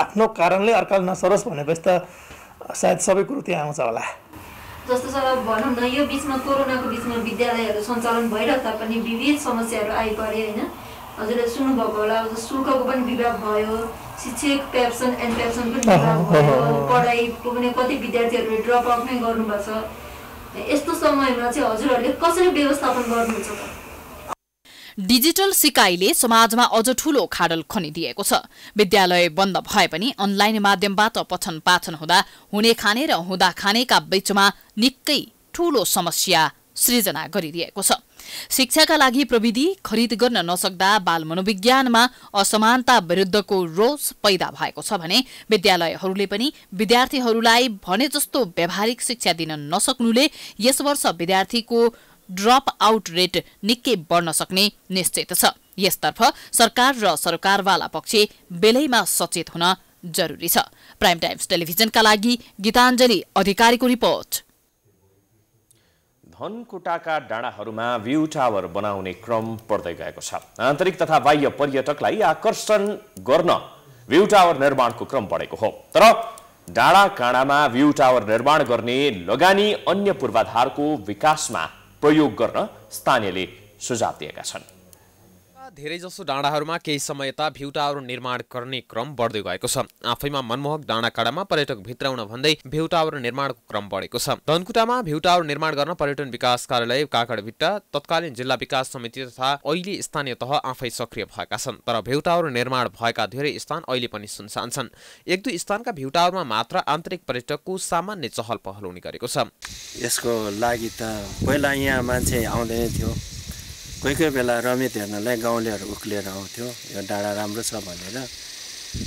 आफ्नो कारणले अर्काले नसरोस् भनेपछि त सायद सबै कुरो त्यहाँ आउँछ होला जस्तो सर भनौँ न यो बिचमा कोरोनाको बिचमा विद्यालयहरू सञ्चालन भइरह तापनि विविध समस्याहरू आइपरे होइन हजुरले सुन्नुभएको होला शुल्कको पनि विभाग भयो शिक्षक पेप्सन एन्ड पेप्सन पनि भयो पढाइको पनि कति विद्यार्थीहरूले ड्रप आउट नै गर्नुभएको छ यस्तो समयमा चाहिँ हजुरहरूले कसरी व्यवस्थापन गर्नुहुन्छ डिजिटल सिकाइले समाजमा अझ ठूलो खाडल खनिदिएको छ विद्यालय बन्द भए पनि अनलाइन माध्यमबाट पठन पाठन हुँदा हुने खाने र हुँदा खानेका बीचमा निकै ठूलो समस्या सृजना गरिदिएको छ शिक्षाका लागि प्रविधि खरिद गर्न नसक्दा बाल मनोविज्ञानमा असमानता विरुद्धको रोष पैदा भएको छ भने विद्यालयहरूले पनि विद्यार्थीहरूलाई भने जस्तो व्यावहारिक शिक्षा दिन नसक्नुले यस वर्ष विद्यार्थीको ड्रप आउट रेट निकै बढ्न सक्ने निश्चित छ यसतर्फ सरकार र सरकारवाला पक्ष बेलैमा सचेत हुन जरुरी छ प्राइम टाइम्स टेलिभिजनका लागि गीताञ्जली अधिकारीको रिपोर्ट धनकुटाका डाँडाहरूमा भ्यू टावर बनाउने क्रम पर्दै गएको छ आन्तरिक तथा बाह्य पर्यटकलाई आकर्षण गर्न भ्यू टावर निर्माणको क्रम बढेको हो तर डाँडा काँडामा भ्यू टावर निर्माण गर्ने लगानी अन्य पूर्वाधारको विकासमा प्रयोग गर्न स्थानीयले सुझाव दिएका छन् धेरैजसो डाँडाहरूमा केही समय यता भ्यू निर्माण गर्ने क्रम बढ्दै गएको छ आफैमा मनमोहक डाँडाकाँडामा पर्यटक भित्राउन भन्दै भ्युटावर निर्माणको क्रम बढेको छ धनकुटामा भ्युटावर निर्माण गर्न पर्यटन विकास कार्यालय काकडभिट्टा तत्कालीन जिल्ला विकास समिति तथा अहिले स्थानीय तह आफै सक्रिय भएका छन् तर भ्युटावर निर्माण भएका धेरै स्थान अहिले पनि सुनसान छन् एक दुई स्थानका भ्युटावरमा मात्र आन्तरिक पर्यटकको सामान्य चहल पहल हुने गरेको छ यसको लागि त पहिला यहाँ मान्छे आउँदैन थियो कोही कोही बेला रमित हेर्नलाई गाउँलेहरू उक्लिएर आउँथ्यो यो डाँडा राम्रो छ भनेर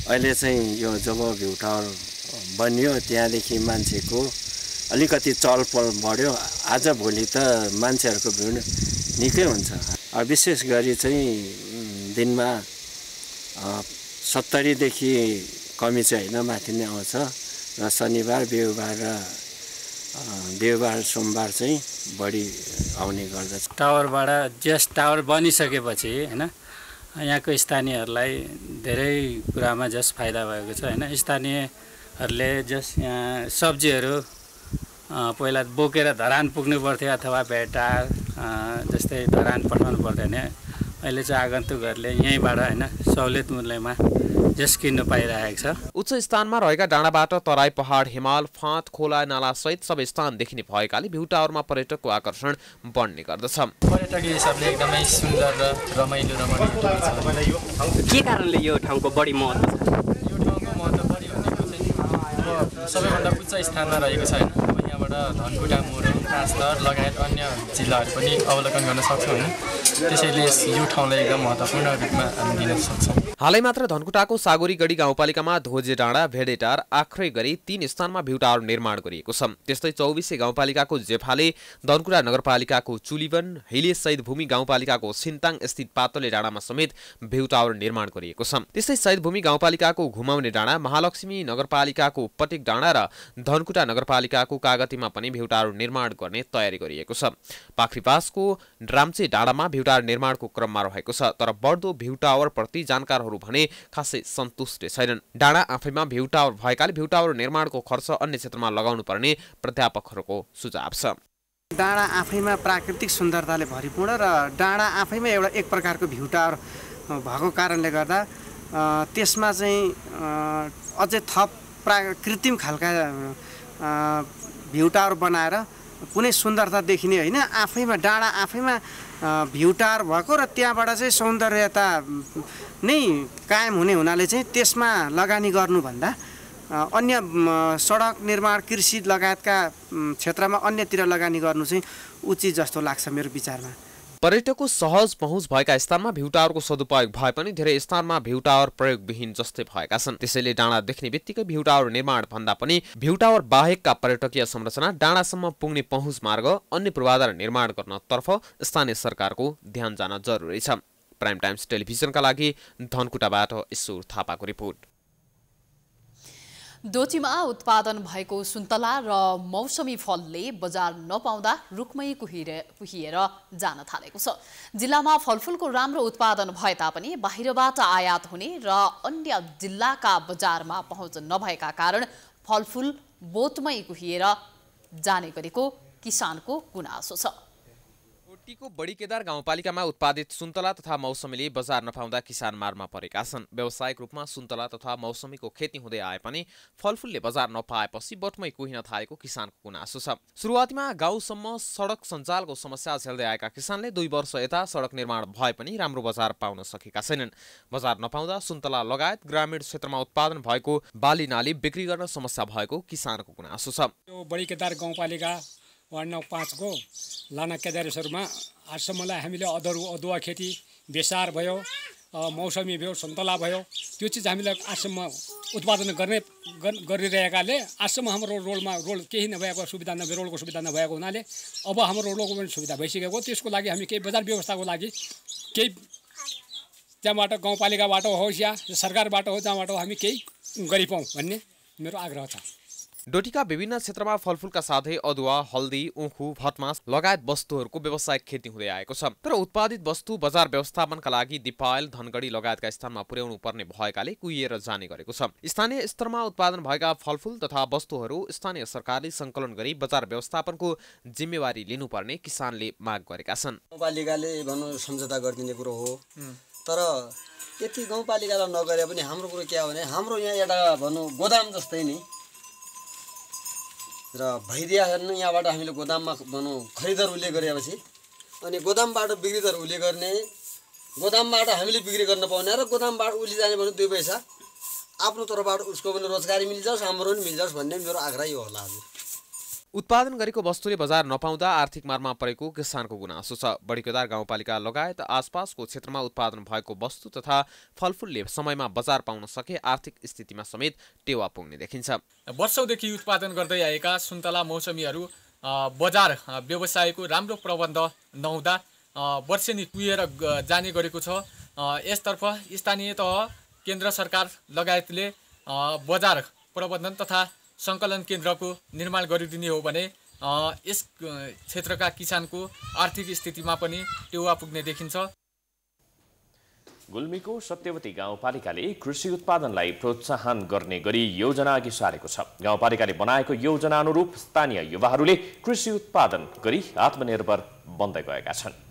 अहिले चाहिँ यो जब भ्यू टावर बनियो त्यहाँदेखि मान्छेको अलिकति चलपल बढ्यो आजभोलि त मान्छेहरूको भिड निकै हुन्छ विशेष गरी चाहिँ दिनमा सत्तरीदेखि कमी चाहिँ होइन माथि नै आउँछ र शनिबार बिहिबार र बिहिबार सोमबार चाहिँ बढी आउने गर्दछ टावरबाट जस टावर बनिसकेपछि होइन यहाँको स्थानीयहरूलाई धेरै कुरामा जस फाइदा भएको छ होइन स्थानीयहरूले जस यहाँ सब्जीहरू पहिला बोकेर धरान पुग्नु पर्थ्यो अथवा भेटा जस्तै धरान पठाउनु पर्थ्यो भने अहिले चाहिँ आगन्तुकहरूले यहीँबाट होइन सहुलियत मूल्यमा जिस्किन पाइरहेको छ उच्च स्थानमा रहेका डाँडाबाट तराई पहाड हिमाल फाँट खोला नाला सहित सबै स्थान देखिने भएकाले भ्यू पर्यटकको आकर्षण बढ्ने गर्दछ पर्यटकीय हिसाबले एकदमै सुन्दर र रमाइलो रमाइलो के कारणले यो ठाउँको बढी महत्त्व छ यो ठाउँको महत्त्व बढी भनेको चाहिँ सबैभन्दा उच्च स्थानमा रहेको छ होइन जिल्लाबाट धनकुटा मुरुङ राजदर लगायत अन्य जिल्लाहरू पनि अवलोकन गर्न सक्छौँ होइन त्यसैले यो ठाउँलाई एकदम महत्त्वपूर्ण रूपमा हामी दिन सक्छौँ हालै मात्र धनकुटाको सागोरीगढी गाउँपालिकामा धोजे डाँडा भेडेटार आख्रै गरी तीन स्थानमा भ्यू टावर निर्माण गरिएको छ त्यस्तै चौबिसे गाउँपालिकाको जेफाले धनकुटा नगरपालिकाको चुलिवन हिले भूमि गाउँपालिकाको सिन्ताङ स्थित पातले डाँडामा समेत भ्यू टावर निर्माण गरिएको छ त्यस्तै भूमि गाउँपालिकाको घुमाउने डाँडा महालक्ष्मी नगरपालिकाको पटेक डाँडा र धनकुटा नगरपालिकाको कागती बस्तीमा पनि भ्युटार निर्माण गर्ने तयारी गरिएको छ पाख्रीपासको ड्राम्चे डाँडामा भ्युटार निर्माणको क्रममा रहेको छ तर बढ्दो भ्यू टावरप्रति जानकारहरू भने खासै सन्तुष्ट छैनन् डाँडा आफैमा भ्यू टावर भएकाले भ्यू टावर निर्माणको खर्च अन्य क्षेत्रमा लगाउनु पर्ने प्राध्यापकहरूको सुझाव छ डाँडा आफैमा प्राकृतिक सुन्दरताले भरिपूर्ण र डाँडा आफैमा एउटा एक प्रकारको भ्यू टावर भएको कारणले गर्दा त्यसमा चाहिँ अझै थप प्रा कृत्रिम खालका भ्युटार बनाएर कुनै सुन्दरता देखिने होइन आफैमा डाँडा आफैमा भ्युटार भएको र त्यहाँबाट चाहिँ सौन्दर्यता नै कायम हुने हुनाले चाहिँ त्यसमा लगानी गर्नुभन्दा अन्य सडक निर्माण कृषि लगायतका क्षेत्रमा अन्यतिर लगानी गर्नु चाहिँ उचित जस्तो लाग्छ मेरो विचारमा पर्यटकको सहज पहुँच भएका स्थानमा भ्यू टावरको सदुपयोग भए पनि धेरै स्थानमा भ्यू टावर प्रयोगविहीन जस्तै भएका छन् त्यसैले डाँडा देख्ने बित्तिकै भ्यू टावर निर्माण भन्दा पनि भ्यू टावर बाहेकका पर्यटकीय संरचना डाँडासम्म पुग्ने पहुँच मार्ग अन्य पूर्वाधार निर्माण गर्नतर्फ स्थानीय सरकारको ध्यान जान जरुरी छ प्राइम टाइम्स टेलिभिजनका लागि धनकुटाबाट ईश्वर थापाको रिपोर्ट डोटीमा उत्पादन भएको सुन्तला र मौसमी फलले बजार नपाउँदा रुखमै कुहिरे कुहिएर जान थालेको छ जिल्लामा फलफुलको राम्रो उत्पादन भए तापनि बाहिरबाट आयात हुने र अन्य जिल्लाका बजारमा पहुँच नभएका कारण फलफुल बोटमै कुहिएर जाने गरेको किसानको गुनासो छ बढी बडीकेदार गाउँपालिकामा उत्पादित सुन्तला तथा मौसमीले बजार नपाउँदा किसान मारमा परेका छन् व्यावसायिक रूपमा सुन्तला तथा मौसमीको खेती हुँदै आए पनि फलफुलले बजार नपाएपछि बटमै कुहिन थालेको किसानको गुनासो छ सुरुवातीमा गाउँसम्म सडक सञ्जालको समस्या झेल्दै आएका किसानले दुई वर्ष यता सडक निर्माण भए पनि राम्रो बजार पाउन सकेका छैनन् बजार नपाउँदा सुन्तला लगायत ग्रामीण क्षेत्रमा उत्पादन भएको बाली नाली बिक्री गर्न समस्या भएको किसानको गुनासो छ बडीकेदार गाउँपालिका वार्ड नम्बर पाँचको लाना केदारेश्वरमा आजसम्मलाई हामीले अदर अदुवा खेती बेसार भयो मौसमी भयो सन्तला भयो त्यो चिज हामीलाई आजसम्म उत्पादन गर्ने गरिरहेकाले आजसम्म हाम्रो रोडमा रोड केही नभएको सुविधा नभए रोडको सुविधा नभएको हुनाले अब हाम्रो रोडको पनि सुविधा भइसकेको त्यसको लागि हामी केही बजार व्यवस्थाको लागि केही त्यहाँबाट गाउँपालिकाबाट होस् या सरकारबाट हो जहाँबाट हामी केही गरिपाउँ भन्ने मेरो आग्रह छ डोटीका विभिन्न क्षेत्रमा फलफुलका साथै अदुवा हल्दी उखु भटमास लगायत वस्तुहरूको व्यवसायिक खेती हुँदै आएको छ तर उत्पादित वस्तु बजार व्यवस्थापनका लागि दिपायल धनगढी लगायतका स्थानमा पुर्याउनु पर्ने भएकाले कुहिएर जाने गरेको छ स्थानीय स्तरमा उत्पादन भएका फलफुल तथा वस्तुहरू स्थानीय सरकारले सङ्कलन गरी बजार व्यवस्थापनको जिम्मेवारी लिनुपर्ने किसानले माग गरेका छन् सम्झौता गरिदिने कुरो हो तर यति गाउँपालिकालाई नगरे पनि हाम्रो कुरो के हो भने हाम्रो यहाँ एउटा भनौँ गोदाम जस्तै नि र हेर्नु यहाँबाट हामीले गोदाममा भनौँ खरिदार उसले गरेपछि अनि गोदामबाट बिक्रीदार उसले गर्ने गोदामबाट हामीले बिक्री गर्न पाउने र गोदामबाट उसले जाने भने दुई पैसा आफ्नो तर्फबाट उसको पनि रोजगारी मिल्छ हाम्रो पनि मिल्छ भन्ने मेरो आग्रह यो होला हजुर उत्पादन गरेको वस्तुले बजार नपाउँदा आर्थिक मारमा परेको किसानको गुनासो छ बढीकेदार गाउँपालिका लगायत आसपासको क्षेत्रमा उत्पादन भएको वस्तु तथा फलफुलले समयमा बजार पाउन सके आर्थिक स्थितिमा समेत टेवा पुग्ने देखिन्छ वर्षौँदेखि उत्पादन गर्दै आएका सुन्तला मौसमीहरू बजार व्यवसायको राम्रो प्रबन्ध नहुँदा वर्षेनी कुहिएर जाने गरेको छ यसतर्फ स्थानीय तह केन्द्र सरकार लगायतले बजार प्रबन्धन तथा सङ्कलन केन्द्रको निर्माण गरिदिने हो भने यस क्षेत्रका किसानको आर्थिक स्थितिमा पनि टेवा पुग्ने देखिन्छ गुल्मीको सत्यवती गाउँपालिकाले कृषि उत्पादनलाई प्रोत्साहन गर्ने गरी योजना अघि सारेको छ गाउँपालिकाले बनाएको योजना अनुरूप स्थानीय युवाहरूले कृषि उत्पादन गरी आत्मनिर्भर बन्दै गएका छन्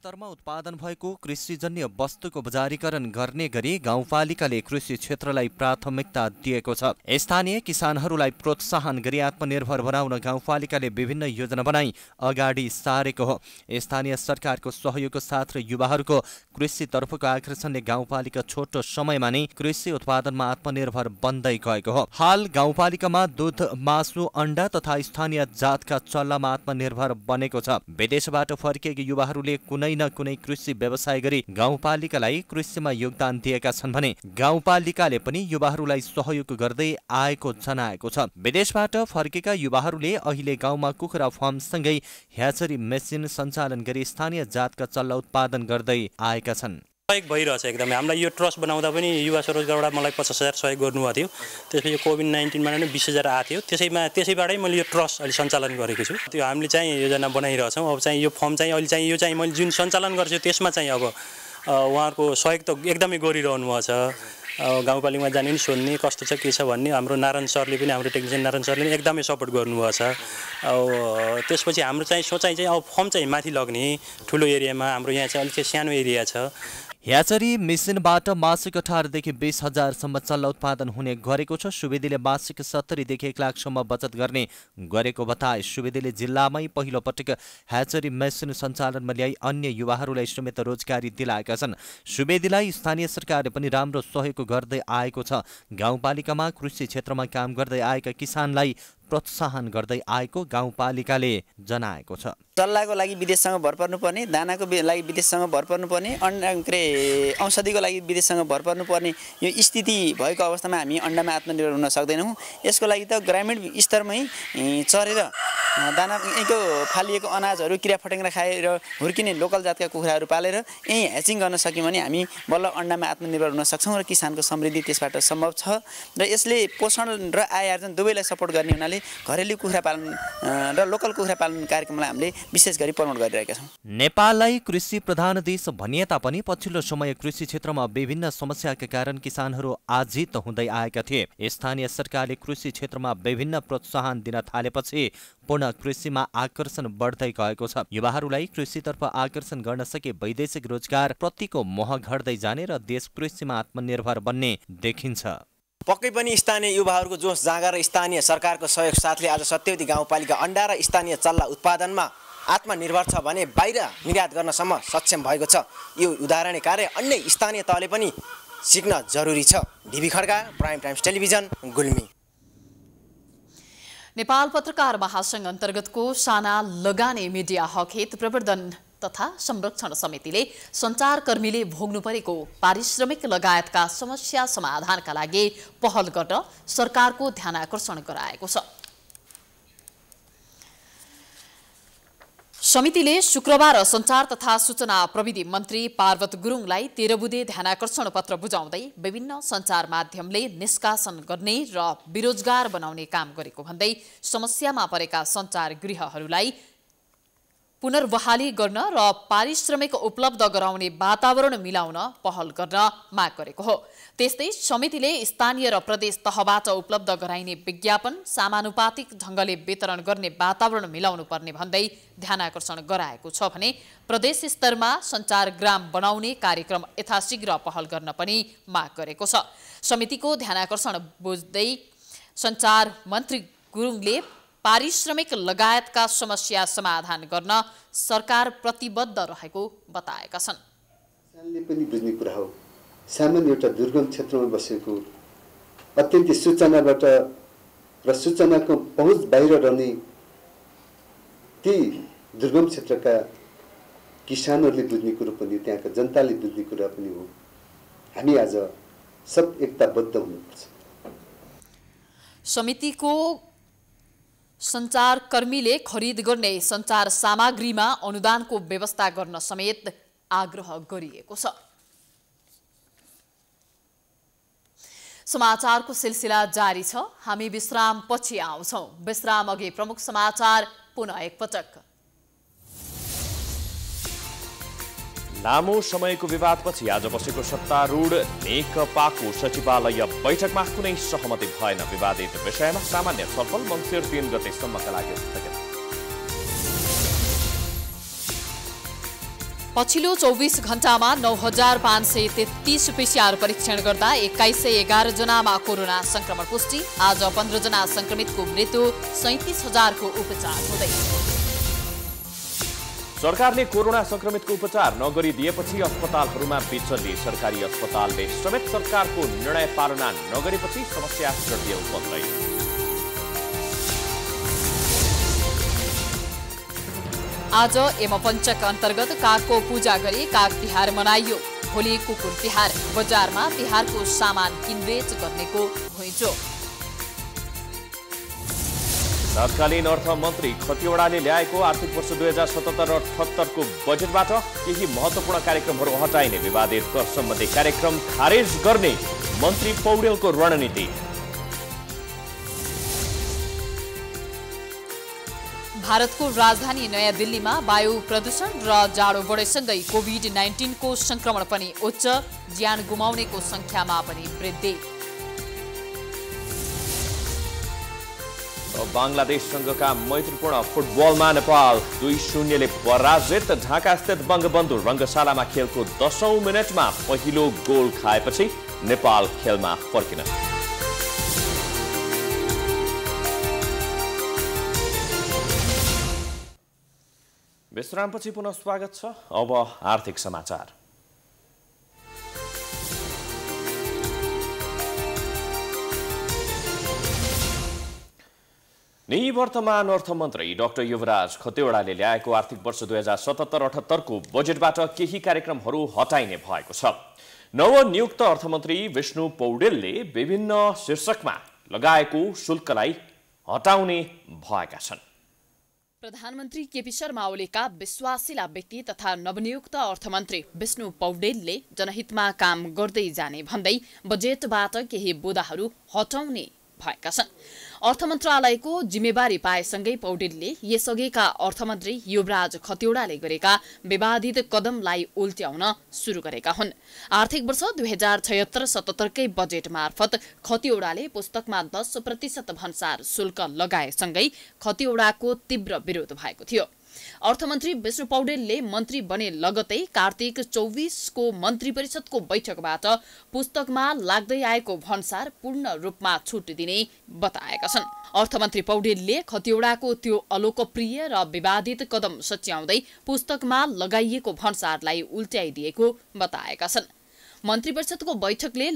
स्तरमा उत्पादन भएको कृषिजन्य वस्तुको बजारीकरण गर्ने गरी गाउँपालिकाले कृषि क्षेत्रलाई प्राथमिकता दिएको छ स्थानीय किसानहरूलाई प्रोत्साहन गरी आत्मनिर्भर बनाउन गाउँपालिकाले विभिन्न योजना बनाई अगाडि सारेको हो स्थानीय सरकारको सहयोगको साथ र युवाहरूको कृषितर्फको आकर्षणले गाउँपालिका छोटो समयमा नै कृषि उत्पादनमा आत्मनिर्भर बन्दै गएको हो हाल गाउँपालिकामा दुध मासु अन्डा तथा स्थानीय जातका चल्लामा आत्मनिर्भर बनेको छ विदेशबाट फर्किएका युवाहरूले कुनै कुनै न कुनै कृषि व्यवसाय गरी गाउँपालिकालाई कृषिमा योगदान दिएका छन् भने गाउँपालिकाले पनि युवाहरूलाई सहयोग गर्दै आएको जनाएको छ विदेशबाट फर्केका युवाहरूले अहिले गाउँमा कुखुरा फार्मसँगै ह्याचरी मेसिन सञ्चालन गरी स्थानीय जातका चल्ला उत्पादन गर्दै आएका छन् सहयोग भइरहेछ एकदमै हामीलाई यो ट्रस्ट बनाउँदा पनि युवा स्वरोजगारबाट मलाई पचास हजार सहयोग गर्नुभएको थियो त्यसपछि यो कोभिड नाइन्टिनमा नै बिस हजार आएको थियो त्यसैमा त्यसैबाटै मैले यो ट्रस्ट अहिले सञ्चालन गरेको छु त्यो हामीले चाहिँ योजना बनाइरहेछौँ अब चाहिँ यो फर्म चाहिँ अहिले चाहिँ यो चाहिँ मैले जुन सञ्चालन गर्छु त्यसमा चाहिँ अब उहाँहरूको सहयोग त एकदमै गरिरहनु भएको छ गाउँपालिकामा जाने पनि सोध्ने कस्तो छ के छ भन्ने हाम्रो नारायण सरले पनि हाम्रो टेक्निसियन नारायण सरले पनि एकदमै सपोर्ट गर्नुभएको छ अब त्यसपछि हाम्रो चाहिँ सोचाइ चाहिँ अब फर्म चाहिँ माथि लग्ने ठुलो एरियामा हाम्रो यहाँ चाहिँ अलिक सानो एरिया छ ह्याचरी मेसिनबाट मासिक अठारदेखि बिस हजारसम्म चल्ला उत्पादन हुने गरेको छ सुवेदीले मासिक सत्तरीदेखि एक लाखसम्म बचत गर्ने गरेको बताए सुवेदीले जिल्लामै पहिलोपटक ह्याचरी मेसिन सञ्चालनमा ल्याई अन्य युवाहरूलाई समेत रोजगारी दिलाएका छन् सुवेदीलाई स्थानीय सरकारले पनि राम्रो सहयोग गर्दै आएको छ गाउँपालिकामा कृषि क्षेत्रमा काम गर्दै आएका किसानलाई प्रोत्साहन गर्दै आएको गाउँपालिकाले जनाएको छ चल्लाको लागि विदेशसँग भर पर्नुपर्ने दानाको लागि विदेशसँग भर पर्नुपर्ने अन्डा के अरे औषधिको लागि विदेशसँग भर पर्नुपर्ने यो स्थिति भएको अवस्थामा हामी अन्डामा आत्मनिर्भर हुन सक्दैनौँ यसको लागि त ग्रामीण स्तरमै चरेर दाना यहीँको फालिएको अनाजहरू किरा फटेङ्ग्रा खाएर हुर्किने लोकल जातका कुखुराहरू पालेर यहीँ ह्याचिङ गर्न सक्यौँ भने हामी बल्ल अन्डामा आत्मनिर्भर हुन सक्छौँ र किसानको समृद्धि त्यसबाट सम्भव छ र यसले पोषण र आय आर्जन दुवैलाई सपोर्ट गर्ने हुनाले हामीले घरेलु कुखुरा पालन र लोकल कुखुरा पालन कार्यक्रमलाई हामीले विशेष गरी प्रमोट गरिरहेका छौँ नेपाललाई कृषि प्रधान देश भनिए तापनि पछिल्लो समय कृषि क्षेत्रमा विभिन्न समस्याका कारण किसानहरू आजित हुँदै आएका थिए स्थानीय सरकारले कृषि क्षेत्रमा विभिन्न प्रोत्साहन दिन थालेपछि पुनः कृषिमा आकर्षण बढ्दै गएको छ युवाहरूलाई कृषितर्फ आकर्षण गर्न सके वैदेशिक रोजगार प्रतिको मोह घट्दै जाने र देश कृषिमा आत्मनिर्भर बन्ने देखिन्छ पक्कै पनि स्थानीय युवाहरूको जोस जाँगर र स्थानीय सरकारको सहयोग साथले आज सत्यवती गाउँपालिका अन्डा र स्थानीय चल्ला उत्पादनमा आत्मनिर्भर छ भने बाहिर निर्यात गर्नसम्म सक्षम भएको छ यो उदाहरणीय कार्य अन्य स्थानीय तहले पनि सिक्न जरुरी छ DB Khadka prime times television Gulmi Nepal पत्रकार महासङ्घ अन्तर्गतको साना लगानी मिडिया हक हित प्रवर्धन तथा संरक्षण समितिले सञ्चारकर्मीले भोग्नु परेको पारिश्रमिक लगायतका समस्या समाधानका लागि पहल गर्न सरकारको ध्यान आकर्षण गराएको छ समितिले शुक्रबार सञ्चार तथा सूचना प्रविधि मन्त्री पार्वत गुरुङलाई तेह्रबुधे ध्यानाकर्षण पत्र बुझाउँदै विभिन्न सञ्चार माध्यमले निष्कासन गर्ने र बेरोजगार बनाउने काम गरेको भन्दै समस्यामा परेका सञ्चार गृहहरूलाई पुनर्वहाली गर्न र पारिश्रमिक उपलब्ध गराउने वातावरण मिलाउन पहल गर्न माग गरेको हो त्यस्तै समितिले स्थानीय र प्रदेश तहबाट उपलब्ध गराइने विज्ञापन सामानुपातिक ढङ्गले वितरण गर्ने वातावरण मिलाउनु पर्ने भन्दै ध्यानकर्षण गराएको छ भने प्रदेश स्तरमा सञ्चार ग्राम बनाउने कार्यक्रम यथाशीघ्र पहल गर्न पनि माग गरेको छ समितिको ध्यानकर्षण बुझ्दै सञ्चार मन्त्री गुरुङले पारिश्रमिक लगायतका समस्या समाधान गर्न सरकार प्रतिबद्ध रहेको बताएका छन् पनि बुझ्ने कुरा हो सामान्य एउटा दुर्गम क्षेत्रमा बसेको अत्यन्तै सूचनाबाट र सूचनाको पहुँच बाहिर रहने ती दुर्गम क्षेत्रका किसानहरूले बुझ्ने कुरो पनि त्यहाँका जनताले बुझ्ने कुरा पनि हो हामी आज सब एकताबद्ध हुनुपर्छ समितिको सञ्चारकर्मीले खरिद गर्ने सञ्चार सामग्रीमा अनुदानको व्यवस्था गर्न समेत आग्रह गरिएको छ समाचारको सिलसिला जारी छ हामी विश्रामपछि आउँछौँ विश्राम अघि प्रमुख समाचार पुनः एकपटक लामो समयको विवादपछि आज बसेको सत्तारूढ नेकपाको सचिवालय बैठकमा कुनै सहमति भएन विवादित विषयमा सामान्य सफल मङ्सिर तीन गतेसम्मका लागि स्थगित पछिल्लो चौबिस घण्टामा नौ हजार पाँच सय तेत्तिस पिसिआर परीक्षण गर्दा एक्काइस सय एघारजनामा कोरोना संक्रमण पुष्टि आज पन्ध्रजना संक्रमितको मृत्यु सैतिस हजारको उपचार हुँदै सरकारले कोरोना संक्रमितको उपचार नगरिदिएपछि अस्पतालहरूमा बिचल्ली सरकारी अस्पतालले समेत सरकारको निर्णय पालना नगरेपछि समस्या सृष्टि उत्पन्न आज एमपञ्चक अन्तर्गत कागको पूजा गरी काग तिहार मनाइयो भोलि कुकुर तिहार बजारमा तिहारको सामान किनबेच गर्नेको भुइँचो तत्कालीन अर्थमन्त्री खतिवड़ाले ल्याएको आर्थिक वर्ष दुई हजार सतहत्तर अठहत्तरको बजेटबाट केही महत्त्वपूर्ण कार्यक्रमहरू हटाइने विवादित कर सम्बन्धी कार्यक्रम खारेज गर्ने मन्त्री पौडेलको रणनीति भारतको राजधानी नयाँ दिल्लीमा वायु प्रदूषण र जाडो बढेसँगै कोभिड नाइन्टिनको संक्रमण पनि उच्च ज्यान गुमाउनेको संख्यामा पनि वृद्धि बङ्गलादेशसँगका मैत्रीपूर्ण फुटबलमा नेपाल दुई शून्यले पराजित ढाकास्थित बङ्गबन्धु रङ्गशालामा खेलको दशौं मिनटमा पहिलो गोल खाएपछि नेपाल खेलमा फर्किन विश्रामपछि पुनः स्वागत छ अब आर्थिक समाचार निवर्तमान अर्थमन्त्री डाक्टर युवराज खतेवडाले ल्याएको आर्थिक वर्ष दुई हजार सतहत्तर अठहत्तरको बजेटबाट केही कार्यक्रमहरू हटाइने भएको छ नवनियुक्त अर्थमन्त्री विष्णु पौडेलले विभिन्न शीर्षकमा लगाएको शुल्कलाई हटाउने भएका छन् प्रधानमन्त्री केपी शर्मा ओलीका विश्वासिला व्यक्ति तथा नवनियुक्त अर्थमन्त्री विष्णु पौडेलले जनहितमा काम गर्दै जाने भन्दै बजेटबाट केही बुदाहरू हटाउने भएका छन् अर्थ मन्त्रालयको जिम्मेवारी पाएसँगै पौडेलले यसअघिका अर्थमन्त्री युवराज खतिवड़ाले गरेका विवादित कदमलाई उल्ट्याउन शुरू गरेका हुन् आर्थिक वर्ष दुई हजार छयत्तर सतहत्तरकै बजेट मार्फत खतिवड़ाले पुस्तकमा दस प्रतिशत भन्सार शुल्क लगाएसँगै खतिवड़ाको तीव्र विरोध भएको थियो अर्थमन्त्री विष्णु पौडेलले मन्त्री बने लगतै कार्तिक चौबिसको मन्त्री परिषदको बैठकबाट पुस्तकमा लाग्दै आएको भन्सार पूर्ण रूपमा छुट दिने बताएका छन् अर्थमन्त्री पौडेलले खतिवड़ाको त्यो अलोकप्रिय र विवादित कदम सच्याउँदै पुस्तकमा लगाइएको भन्सारलाई उल्ट्याइदिएको बताएका छन् मन्त्री परिषदको बैठकले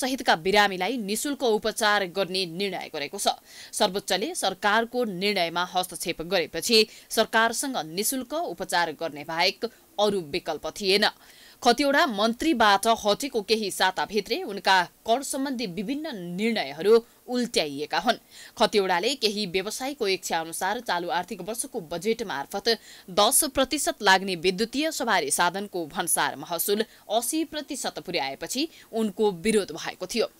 सहितका बिरामीलाई निशुल्क उपचार गर्ने निर्णय गरेको छ सर्वोच्चले सरकारको निर्णयमा हस्तक्षेप गरेपछि सरकारसँग निशुल्क उपचार गर्ने बाहेक अरू विकल्प थिएन कतिवटा मन्त्रीबाट हटेको केही साताभित्रै उनका कर सम्बन्धी विभिन्न निर्णयहरू उल्ट्याइएका हुन् कतिवटाले केही व्यवसायको इच्छा अनुसार चालु आर्थिक वर्षको बजेट मार्फत दस प्रतिशत लाग्ने विद्युतीय सवारी साधनको भन्सार महसुल असी प्रतिशत पुर्याएपछि उनको विरोध भएको थियो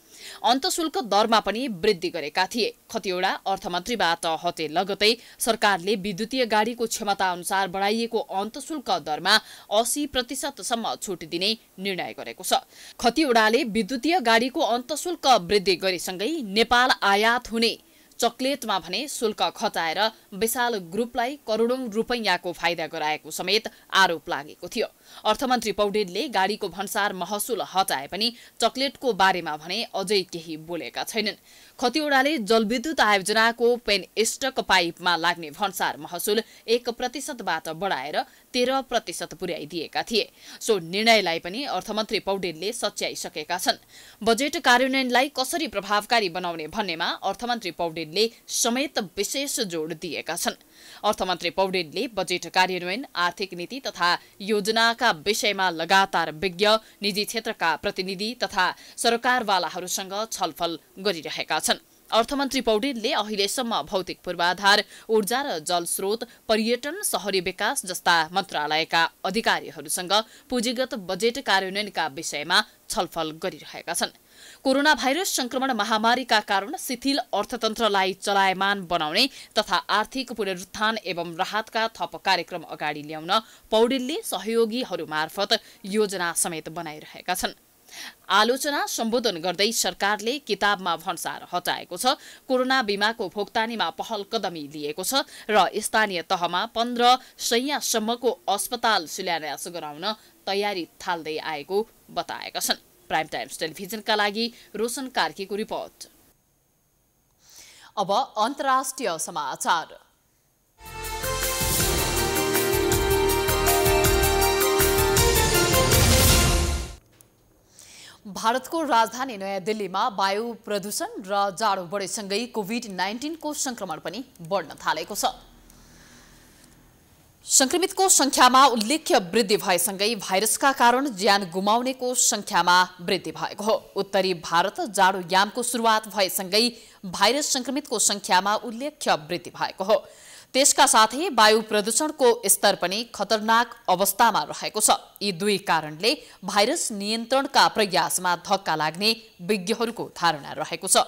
अन्तशुल्क दरमा पनि वृद्धि गरेका थिए कतिवटा अर्थमन्त्रीबाट हटे लगतै सरकारले विद्युतीय गाडीको क्षमता अनुसार बढाइएको अन्तशुल्क दरमा असी प्रतिशतसम्म छुट दिने निर्णय गरेको छ खतिवडाले विद्युतीय गाडीको अन्तशुल्क वृद्धि गरेसँगै नेपाल आयात हुने चक्लेटमा भने शुल्क खटाएर विशाल ग्रुपलाई करोडौं रूपैयाँको फाइदा गराएको समेत आरोप लागेको थियो अर्थमन्त्री पौडेलले गाडीको भन्सार महसुल हटाए पनि चक्लेटको बारेमा भने अझै केही बोलेका छैनन् खतिवड़ाले जलविद्युत आयोजनाको पेन स्टक पाइपमा लाग्ने भन्सार महसुल एक प्रतिशतबाट बढाएर तेह्र प्रतिशत पुर्याइदिएका थिए सो निर्णयलाई पनि अर्थमन्त्री पौडेलले सच्याइसकेका छन् बजेट कार्यान्वयनलाई कसरी प्रभावकारी बनाउने भन्नेमा अर्थमन्त्री पौडेलले समेत विशेष जोड दिएका छन् अर्थमन्त्री पौडेलले बजेट कार्यान्वयन आर्थिक नीति तथा योजनाका विषयमा लगातार विज्ञ निजी क्षेत्रका प्रतिनिधि तथा सरकारवालाहरूसँग छलफल गरिरहेका छन् अर्थमन्त्री पौडेलले अहिलेसम्म भौतिक पूर्वाधार ऊर्जा र जलस्रोत पर्यटन शहरी विकास जस्ता मन्त्रालयका अधिकारीहरूसँग पुँजीगत बजेट कार्यान्वयनका विषयमा छलफल गरिरहेका छन् कोरोना भाइरस संक्रमण महामारीका कारण शिथिल अर्थतन्त्रलाई चलायमान बनाउने तथा आर्थिक पुनरुत्थान एवं राहतका थप कार्यक्रम अगाडि ल्याउन पौडेलले सहयोगीहरू मार्फत योजना समेत बनाइरहेका छन् आलोचना सम्बोधन गर्दै सरकारले किताबमा भन्सार हटाएको छ कोरोना बिमाको भुक्तानीमा पहल कदमी लिएको छ र स्थानीय तहमा पन्ध्र सयसम्मको अस्पताल शिलान्यास गराउन तयारी थाल्दै आएको बताएका छन् प्राइम टाइम्स टेलिभिजनका लागि रोशन कार्कीको रिपोर्ट अब अन्तर्राष्ट्रिय समाचार भारतको राजधानी नयाँ दिल्लीमा वायु प्रदूषण र जाडो बढेसँगै कोभिड नाइन्टिनको संक्रमण पनि बढ्न थालेको छ संक्रमितको संख्यामा उल्लेख्य वृद्धि भएसँगै भाइरसका कारण ज्यान गुमाउनेको संख्यामा वृद्धि भएको हो उत्तरी भारत जाडो यामको सुरुवात भएसँगै भाइरस संक्रमितको संख्यामा उल्लेख्य वृद्धि भएको हो त्यसका साथै वायु प्रदूषणको स्तर पनि खतरनाक अवस्थामा रहेको छ यी दुई कारणले भाइरस नियन्त्रणका प्रयासमा धक्का लाग्ने विज्ञहरूको धारणा रहेको छ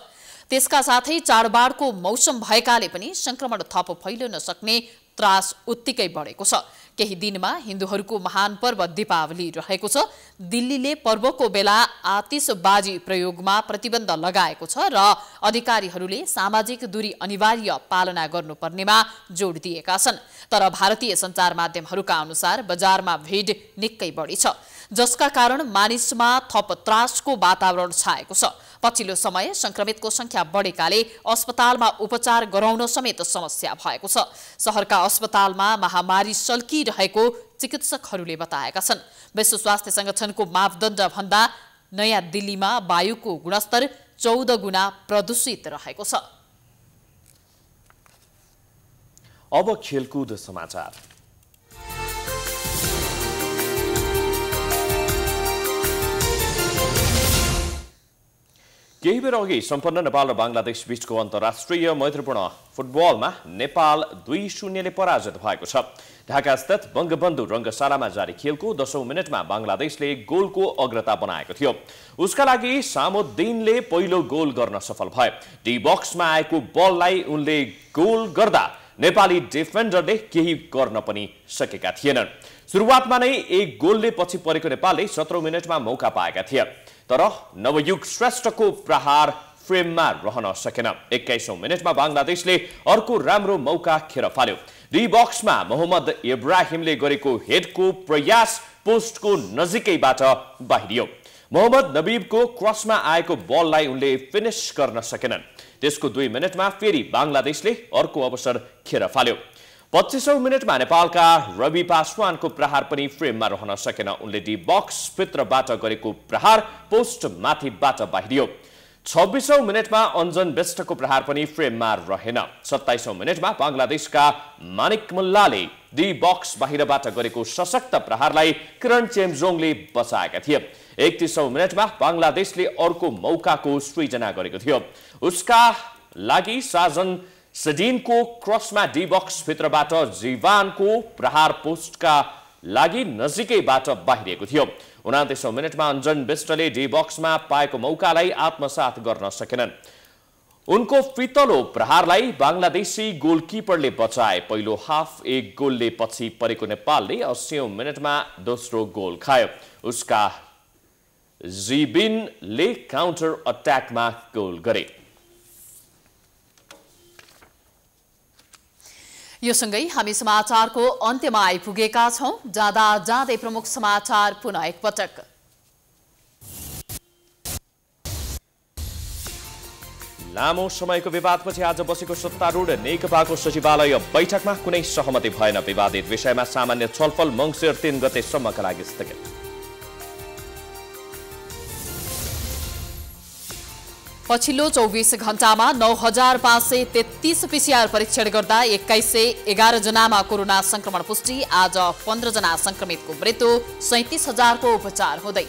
त्यसका साथै चाडबाडको मौसम भएकाले पनि संक्रमण थप फैलिन सक्ने त्रास उत्तिकै बढेको छ केही दिनमा हिन्दूहरूको महान पर्व दीपावली रहेको छ दिल्लीले पर्वको बेला आतिशबाजी प्रयोगमा प्रतिबन्ध लगाएको छ र अधिकारीहरूले सामाजिक दूरी अनिवार्य पालना गर्नुपर्नेमा जोड दिएका छन् तर भारतीय सञ्चार माध्यमहरूका अनुसार बजारमा भिड निकै बढी छ जसका कारण मानिसमा थप त्रासको वातावरण छाएको छ पछिल्लो समय संक्रमितको संख्या बढेकाले अस्पतालमा उपचार गराउन समेत समस्या भएको छ सहरका अस्पतालमा महामारी सल्किरहेको चिकित्सकहरूले बताएका छन् विश्व स्वास्थ्य संगठनको मापदण्ड भन्दा नयाँ दिल्लीमा वायुको गुणस्तर चौध गुणा प्रदूषित रहेको छ अब खेलकुद समाचार केही बेर अघि सम्पन्न नेपाल र बङ्गलादेश बीचको अन्तर्राष्ट्रिय मैत्रीपूर्ण फुटबलमा नेपाल दुई शून्यले पराजित भएको छ ढाकास्थित बङ्गबन्धु रङ्गशालामा जारी खेलको दसौँ मिनटमा बङ्गलादेशले गोलको अग्रता बनाएको थियो उसका लागि सामुद्दिनले पहिलो गोल गर्न सफल भए डी बक्समा आएको बललाई उनले गोल गर्दा नेपाली डिफेन्डरले केही गर्न पनि सकेका थिएनन् सुरुवातमा नै एक गोलले पछि परेको नेपालले सत्रौँ मिनटमा मौका पाएका थिए तर नवयुग श्रेष्ठको प्रहार फ्रेममा रहन सकेन एक्काइसौँ मिनटमा बङ्गलादेशले अर्को राम्रो मौका खेर फाल्यो दुई बक्समा मोहम्मद इब्राहिमले गरेको हेडको प्रयास पोस्टको नजिकैबाट बाहिरियो मोहम्मद नबीबको क्रसमा आएको बललाई उनले फिनिस गर्न सकेनन् त्यसको दुई मिनटमा फेरि बङ्गलादेशले अर्को अवसर खेर फाल्यो पच्चिसौँ मिनटमा नेपालका रवि पासवानको प्रहार पनि फ्रेममा रहन सकेन उनले डी बक्सभित्रबाट गरेको प्रहार पोस्ट माथिबाट बाहिरियो छब्बिसौँ मिनटमा अञ्जन बेष्टको प्रहार पनि फ्रेममा रहेन सत्ताइसौँ मिनटमा बङ्गलादेशका मानिक मुल्लाले डी बक्स बाहिरबाट गरेको सशक्त प्रहारलाई किरण चेमजोङले बचाएका थिए एकतिसौँ मिनटमा बङ्गलादेशले अर्को मौकाको सृजना गरेको थियो उसका लागि साजन सडिनको क्रसमा डी जीवानको प्रहार पोस्टका लागि नजिकैबाट बाहिरिएको थियो उनातिसौँ मिनटमा अञ्जन विष्टले डीबक्समा पाएको मौकालाई आत्मसात गर्न सकेनन् उनको पितलो प्रहारलाई बङ्गलादेशी गोलकिपरले बचाए पहिलो हाफ एक गोलले पछि परेको नेपालले अस्सीौँ मिनटमा दोस्रो गोल खायो उसका जिबिनले काउन्टर अट्याकमा गोल गरे यो सँगै हामी समाचारको अन्त्यमा आइपुगेका छौँ जाँदा जाँदै प्रमुख समाचार पुनः एकपटक लामो समयको विवादपछि आज बसेको सत्तारूढ नेकपाको सचिवालय बैठकमा कुनै सहमति भएन विवादित विषयमा सामान्य छलफल मङ्सिर तीन गतेसम्मका लागि स्थगित पछिल्लो चौबिस घण्टामा नौ हजार पाँच सय तेत्तिस पिसिआर परीक्षण गर्दा एक्काइस सय एघार जनामा कोरोना संक्रमण पुष्टि आज जना संक्रमितको मृत्यु सैतिस हजारको उपचार हुँदै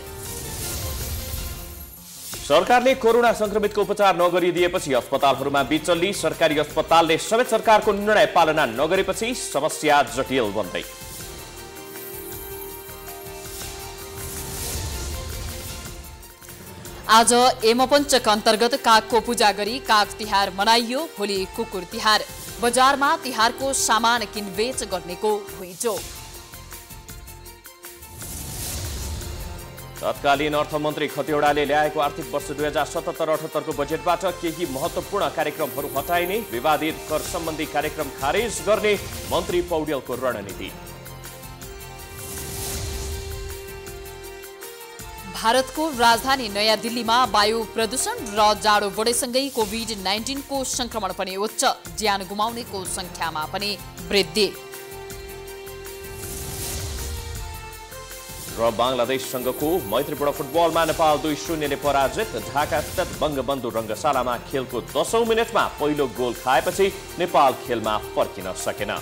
सरकारले कोरोना संक्रमितको उपचार नगरिदिएपछि अस्पतालहरूमा बिचल्ली सरकारी अस्पतालले सबै सरकारको निर्णय पालना नगरेपछि समस्या जटिल बन्दै आज एमपञ्चक अन्तर्गत कागको पूजा गरी काग तिहार मनाइयो भोलि कुकुर तिहार बजारमा तिहारको सामान किनबेच गर्नेको भुइँचो तत्कालीन अर्थमन्त्री खतिवड़ाले ल्याएको आर्थिक वर्ष दुई हजार सतहत्तर अठहत्तरको बजेटबाट केही महत्त्वपूर्ण कार्यक्रमहरू हटाइने विवादित कर सम्बन्धी कार्यक्रम खारेज गर्ने मन्त्री पौड्यालको रणनीति भारतको राजधानी नयाँ दिल्लीमा वायु प्रदूषण र जाडो बढेसँगै कोभिड नाइन्टिनको संक्रमण पनि उच्च ज्यान गुमाउनेको संख्यामा पनि वृद्धि र बङ्गलादेशसँगको मैत्रीपूर्ण फुटबलमा नेपाल दुई शून्यले पराजित ढाका स्थित बङ्गबन्धु रङ्गशालामा खेलको दसौँ मिनटमा पहिलो गोल खाएपछि नेपाल खेलमा फर्किन सकेन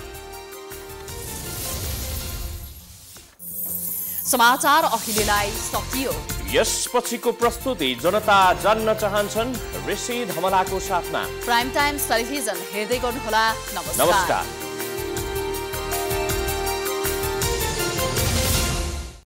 समाचार अहिले सकियो यसपछिको प्रस्तुति जनता जान्न चाहन्छन् ऋषि धमलाको साथमा प्राइम टाइम टेलिभिजन हेर्दै गर्नुहोला नमस्कार